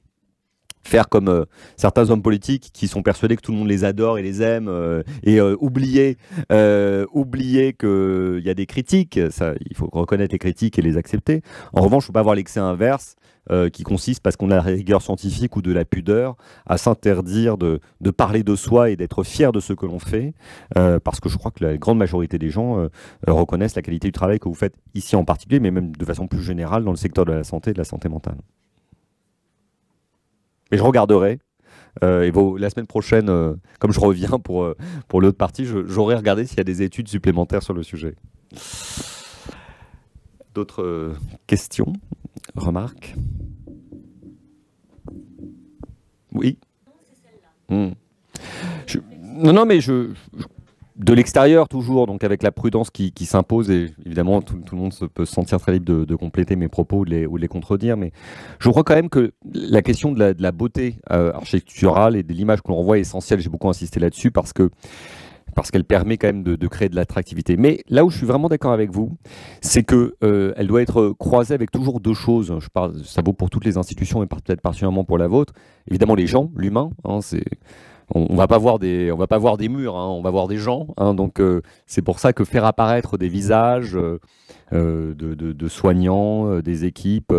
S1: faire comme euh, certains hommes politiques qui sont persuadés que tout le monde les adore et les aime euh, et euh, oublier oublier que y a des critiques il faut reconnaître les critiques et les accepter en revanche il faut pas avoir l'excès inverse qui consiste parce qu'on a la rigueur scientifique ou de la pudeur à s'interdire de, de, parler de soi et d'être fier de ce que l'on fait parce que je crois que la grande majorité des gens reconnaissent la qualité du travail que vous faites ici en particulier mais même de façon plus générale dans le secteur de la santé et de la santé mentale. Mais je regarderai. Euh, et la semaine prochaine, euh, comme je reviens pour, euh, pour l'autre partie, j'aurai regardé s'il y a des études supplémentaires sur le sujet. D'autres questions, remarques Oui Non, hmm. non, mais je de l'extérieur toujours, donc avec la prudence qui, s'impose, et évidemment tout, le monde peut se sentir très libre de, compléter mes propos ou les, contredire, mais je crois quand même que la question de la, beauté euh, architecturale et de l'image qu'on l'on renvoie est essentielle, j'ai beaucoup insisté là-dessus, parce que parce qu'elle permet quand même de, créer de l'attractivité. Mais là où je suis vraiment d'accord avec vous, c'est qu'elle euh, doit être croisée avec toujours deux choses. Je parle, ça vaut pour toutes les institutions et peut-être particulièrement pour la vôtre. Évidemment, les gens, l'humain, hein, c'est on, va pas voir des, on va pas voir des murs, hein, on va voir des gens. Hein, donc euh, c'est pour ça que faire apparaître des visages euh, euh, de, soignants, des équipes,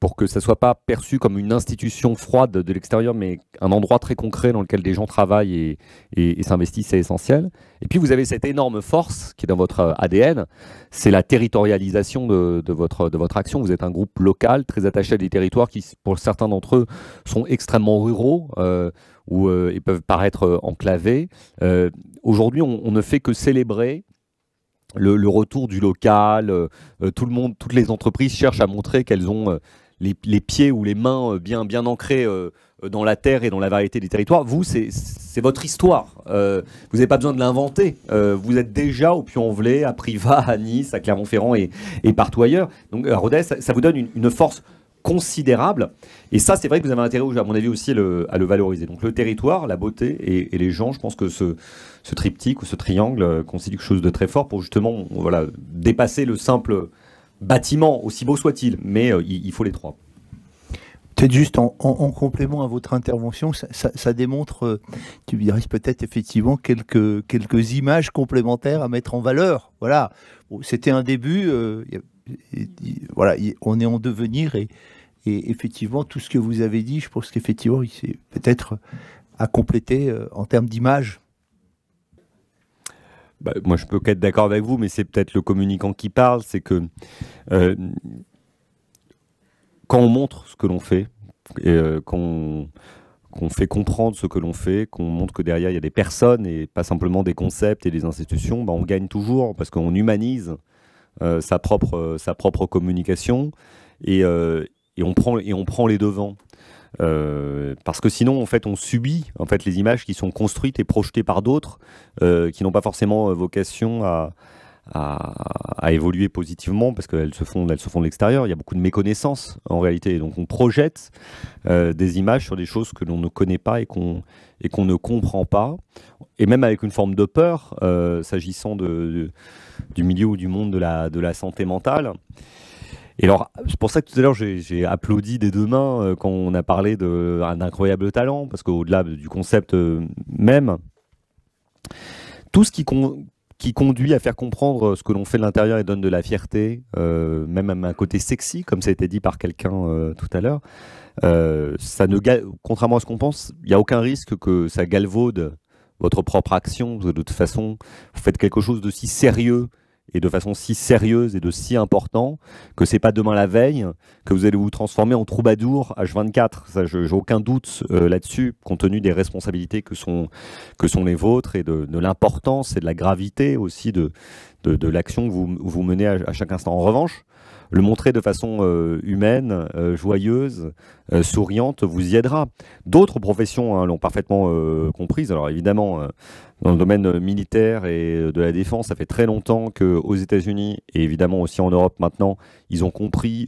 S1: pour que ça soit pas perçu comme une institution froide de l'extérieur, mais un endroit très concret dans lequel des gens travaillent et, s'investissent, c'est essentiel. Et puis vous avez cette énorme force qui est dans votre euh, ADN, c'est la territorialisation de, votre, de votre action. Vous êtes un groupe local, très attaché à des territoires qui, pour certains d'entre eux, sont extrêmement ruraux. Euh, ils euh, peuvent paraître euh, enclavés. Aujourd'hui, on, ne fait que célébrer le, retour du local. tout le monde, toutes les entreprises cherchent à montrer qu'elles ont les, pieds ou les mains euh, bien, bien ancrés euh, euh, dans la terre et dans la variété des territoires. Vous, c'est votre histoire. vous n'avez pas besoin de l'inventer. vous êtes déjà au Puy-en-Velay, à Privas, à Nice, à Clermont-Ferrand et, partout ailleurs. Donc, à Rodez, ça, vous donne une, force considérable. Et ça, c'est vrai que vous avez intérêt, à mon avis, aussi à le valoriser. Donc, le territoire, la beauté et, les gens, je pense que ce, ce triptyque ou ce triangle constitue quelque chose de très fort pour justement voilà, dépasser le simple bâtiment, aussi beau soit-il, mais euh, il, faut les trois. Peut-être juste en, complément à votre intervention, ça, démontre, qu'il euh, tu me peut-être effectivement quelques, quelques images complémentaires à mettre en valeur. Voilà, c'était un début, euh, voilà, on est en devenir et, effectivement tout ce que vous avez dit, je pense qu'effectivement s'est peut-être à compléter en termes d'images. Bah, moi je peux qu'être d'accord avec vous, mais c'est peut-être le communicant qui parle, c'est que euh, quand on montre ce que l'on fait, et euh, qu'on fait comprendre ce que l'on fait, qu'on montre que derrière il y a des personnes et pas simplement des concepts et des institutions, bah, on gagne toujours parce qu'on humanise euh, sa, propre, sa propre communication et, on prend, et on prend les devants. Euh, parce que sinon, en fait, on subit en fait les images qui sont construites et projetées par d'autres, euh, qui n'ont pas forcément euh, vocation à, évoluer positivement, parce qu'elles se font, elles se font de l'extérieur. Il y a beaucoup de méconnaissance en réalité, donc on projette des images sur des choses que l'on ne connaît pas et qu'on et qu'on ne comprend pas, et même avec une forme de peur, s'agissant du milieu ou du monde de la de la santé mentale c'est pour ça que tout à l'heure, j'ai applaudi des deux mains euh, quand on a parlé d'un incroyable talent, parce qu'au-delà du concept euh, même, tout ce qui, conduit à faire comprendre ce que l'on fait de l'intérieur et donne de la fierté, euh, même un côté sexy, comme ça a été dit par quelqu'un tout à l'heure, ça ne contrairement à ce qu'on pense, il n'y a aucun risque que ça galvaude votre propre action, de toute façon, vous faites quelque chose de si sérieux et de façon si sérieuse et de si important que c'est pas demain la veille que vous allez vous transformer en troubadour H24. Ça, j'ai aucun doute euh, là-dessus, compte tenu des responsabilités que sont, que sont les vôtres et de, l'importance et de la gravité aussi de, de, l'action que vous, vous menez à, chaque instant. En revanche, le montrer de façon euh, humaine, euh, joyeuse, euh, souriante, vous y aidera. D'autres professions hein, l'ont parfaitement comprise. Alors évidemment, dans le domaine militaire et de la défense, ça fait très longtemps qu'aux États-Unis et évidemment aussi en Europe maintenant, ils ont compris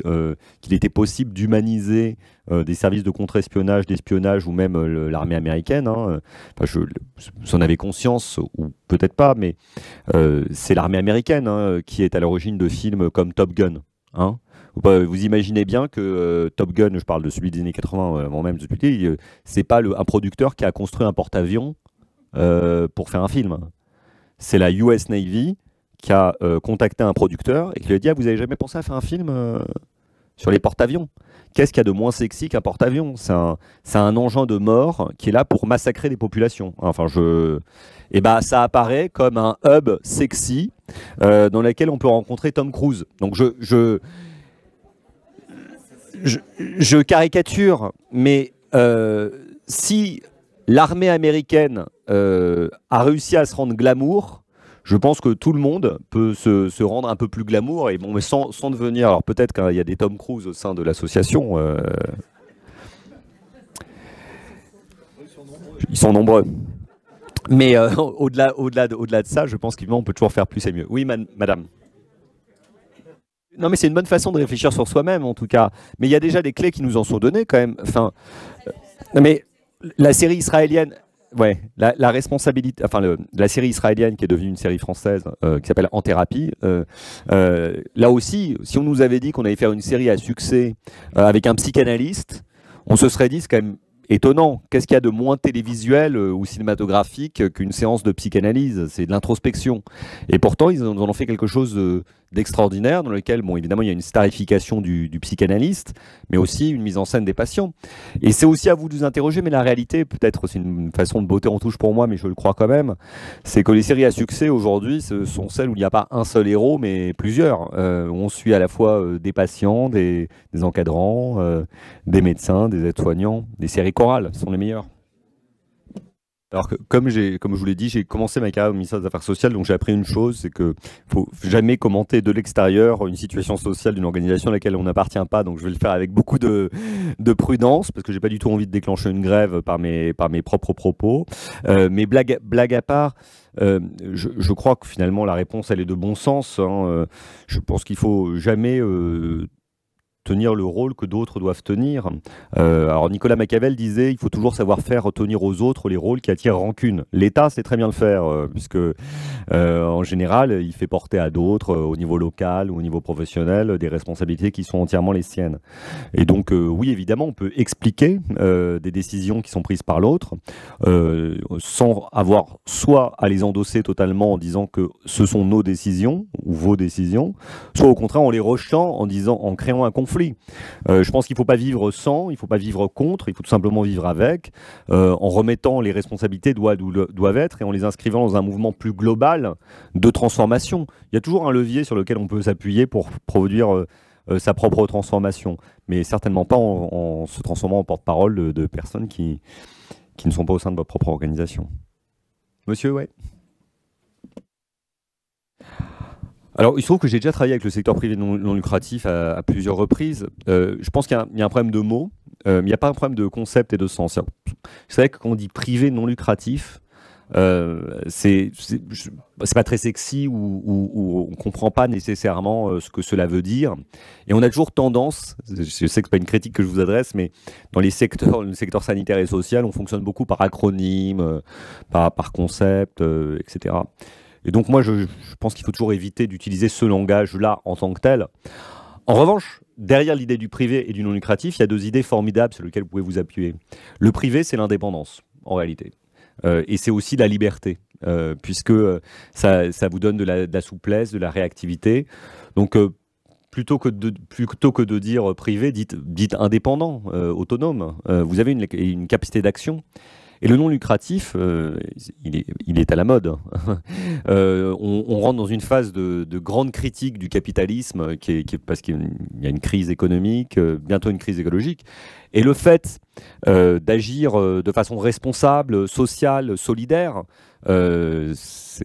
S1: qu'il était possible d'humaniser des services de contre-espionnage, d'espionnage ou même l'armée américaine. Hein. Enfin, vous en avez conscience ou peut-être pas, mais c'est l'armée américaine hein, qui est à l'origine de films comme Top Gun. Hein. vous imaginez bien que euh, Top Gun, je parle de celui des années 80, moi euh, même de euh, c'est pas un producteur qui a construit un porte-avions pour faire un film. C'est la US Navy qui a contacté un producteur et qui lui a dit ah, Vous avez jamais pensé à faire un film sur les porte-avions. Qu'est-ce qu'il y a de moins sexy qu'un porte-avions C'est un, engin de mort qui est là pour massacrer des populations. Enfin, je... Et eh ben, ça apparaît comme un hub sexy euh, dans lequel on peut rencontrer Tom Cruise. Donc je, je, caricature, mais euh, si l'armée américaine euh, a réussi à se rendre glamour, je pense que tout le monde peut se, rendre un peu plus glamour et bon, mais sans, devenir. Alors peut-être qu'il y a des Tom Cruise au sein de l'association. Euh. Ils sont nombreux. Mais euh, au-delà, au-delà, de, au-delà de ça, je pense qu'on peut toujours faire plus et mieux. Oui, madame. Non, mais c'est une bonne façon de réfléchir sur soi-même, en tout cas. Mais il y a déjà des clés qui nous en sont données, quand même. Enfin, euh, mais la série israélienne, ouais, la, responsabilité, enfin la série israélienne qui est devenue une série française euh, qui s'appelle En thérapie. Euh, euh, là aussi, si on nous avait dit qu'on allait faire une série à succès avec un psychanalyste, on se serait dit c'est quand même étonnant. Qu'est-ce qu'il y a de moins télévisuel ou cinématographique qu'une séance de psychanalyse C'est de l'introspection. Et pourtant, ils en ont fait quelque chose de d'extraordinaire dans lequel, bon, évidemment, il y a une starification du, psychanalyste, mais aussi une mise en scène des patients. Et c'est aussi à vous de vous interroger, mais la réalité, peut-être c'est une façon de beauté en touche pour moi, mais je le crois quand même, c'est que les séries à succès aujourd'hui, ce sont celles où il n'y a pas un seul héros, mais plusieurs. Euh, on suit à la fois euh, des patients, des, encadrants, euh, des médecins, des aides-soignants, des séries chorales sont les meilleures. Alors que, comme, comme je vous l'ai dit, j'ai commencé ma carrière au ministère des Affaires sociales, donc j'ai appris une chose, c'est ne faut jamais commenter de l'extérieur une situation sociale d'une organisation à laquelle on n'appartient pas. Donc je vais le faire avec beaucoup de, de prudence, parce que j'ai pas du tout envie de déclencher une grève par mes, par mes propres propos. Euh, mais blague, blague à part, euh, je, je, crois que finalement la réponse elle est de bon sens. Hein. Euh, je pense qu'il faut jamais tenir le rôle que d'autres doivent tenir. Euh, alors Nicolas Machiavel disait il faut toujours savoir faire tenir aux autres les rôles qui attirent rancune. L'État sait très bien le faire, euh, puisque euh, en général, il fait porter à d'autres, au niveau local ou au niveau professionnel, des responsabilités qui sont entièrement les siennes. Et donc oui, évidemment, on peut expliquer des décisions qui sont prises par l'autre, sans avoir soit à les endosser totalement en disant que ce sont nos décisions ou vos décisions, soit au contraire en les rejetant en disant en créant un conflit euh, je pense qu'il ne faut pas vivre sans, il ne faut pas vivre contre, il faut tout simplement vivre avec, euh, en remettant les responsabilités doivent, doivent être et en les inscrivant dans un mouvement plus global de transformation. Il y a toujours un levier sur lequel on peut s'appuyer pour produire euh, sa propre transformation, mais certainement pas en, se transformant en porte-parole de, personnes qui, ne sont pas au sein de votre propre organisation. Monsieur, ouais. Alors, il se trouve que j'ai déjà travaillé avec le secteur privé non, lucratif à, plusieurs reprises. Euh, je pense qu'il y, a un problème de mots, euh, mais il n'y a pas un problème de concept et de sens. C'est vrai que quand on dit privé non lucratif, euh, c'est pas très sexy ou, on ne comprend pas nécessairement euh, ce que cela veut dire. Et on a toujours tendance, je sais que ce n'est pas une critique que je vous adresse, mais dans les secteurs, le secteur sanitaire et social, on fonctionne beaucoup par acronyme, par, par concept, etc. Et donc moi, je, pense qu'il faut toujours éviter d'utiliser ce langage-là en tant que tel. En revanche, derrière l'idée du privé et du non lucratif, il y a deux idées formidables sur lesquelles vous pouvez vous appuyer. Le privé, c'est l'indépendance, en réalité. Euh, et c'est aussi la liberté, euh, puisque euh, ça, vous donne de la, souplesse, de la réactivité. Donc, plutôt que de, plutôt que de dire privé, dites, dites indépendant, autonome. vous avez une, une capacité d'action. Et le non lucratif, euh, il, est, à la mode. Hein. Euh, on, rentre dans une phase de, grande critique du capitalisme, parce qu'il y a une crise économique, euh, bientôt une crise écologique. Et le fait euh, d'agir euh, de façon responsable, sociale, solidaire. Euh,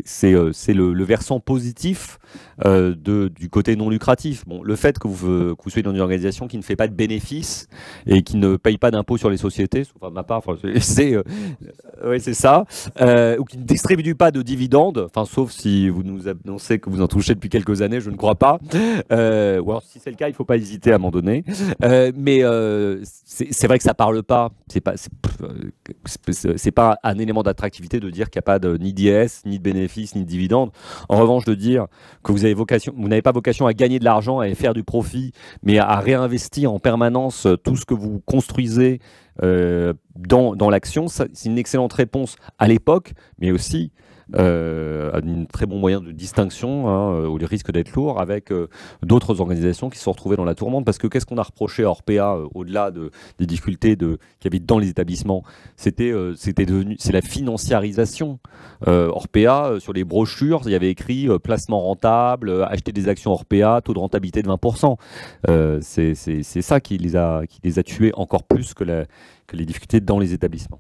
S1: c'est le, le, versant positif de, du côté non lucratif. Bon, le fait que vous, que soyez dans une organisation qui ne fait pas de bénéfices et qui ne paye pas d'impôts sur les sociétés, enfin ma part, c'est ça, ou qui ne distribue pas de dividendes, enfin sauf si vous nous annoncez que vous en touchez depuis quelques années, je ne crois pas. ou alors si c'est le cas, il ne faut pas hésiter à m'en donner. mais c'est vrai que ça parle pas, c'est pas, euh, c'est pas un élément d'attractivité de dire qu'il n'y a pas de, ni d'IS, ni de bénéfices, ni de dividendes. En revanche, de dire que vous avez vocation, vous n'avez pas vocation à gagner de l'argent à faire du profit, mais à réinvestir en permanence euh, tout ce que vous construisez euh, dans, dans l'action, c'est une excellente réponse à l'époque, mais aussi euh, un très bon moyen de distinction, hein, euh, le risque d'être lourd, avec euh, d'autres organisations qui se sont retrouvées dans la tourmente. Parce que qu'est-ce qu'on a reproché à Orpea, euh, au-delà des difficultés de, qui habitent dans les établissements C'était devenu, c'est la financiarisation. Orpea, sur les brochures, il y avait écrit placement rentable, acheter des actions Orpea, taux de rentabilité de 20%. c'est ça qui les, a, qui les a tués encore plus que, que les difficultés dans les établissements.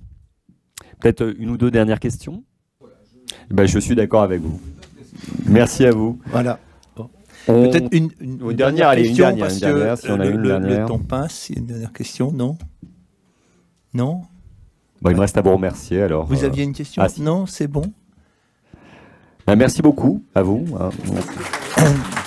S1: Peut-être une ou deux dernières questions. Ben, je suis d'accord avec vous. Merci à vous. Voilà. Peut-être une, dernière, question, parce que le, temps passe. Une dernière question, non Non il me reste à vous remercier alors. Vous euh, aviez une question ah, Non, c'est bon. Ben, merci beaucoup à vous. Hein.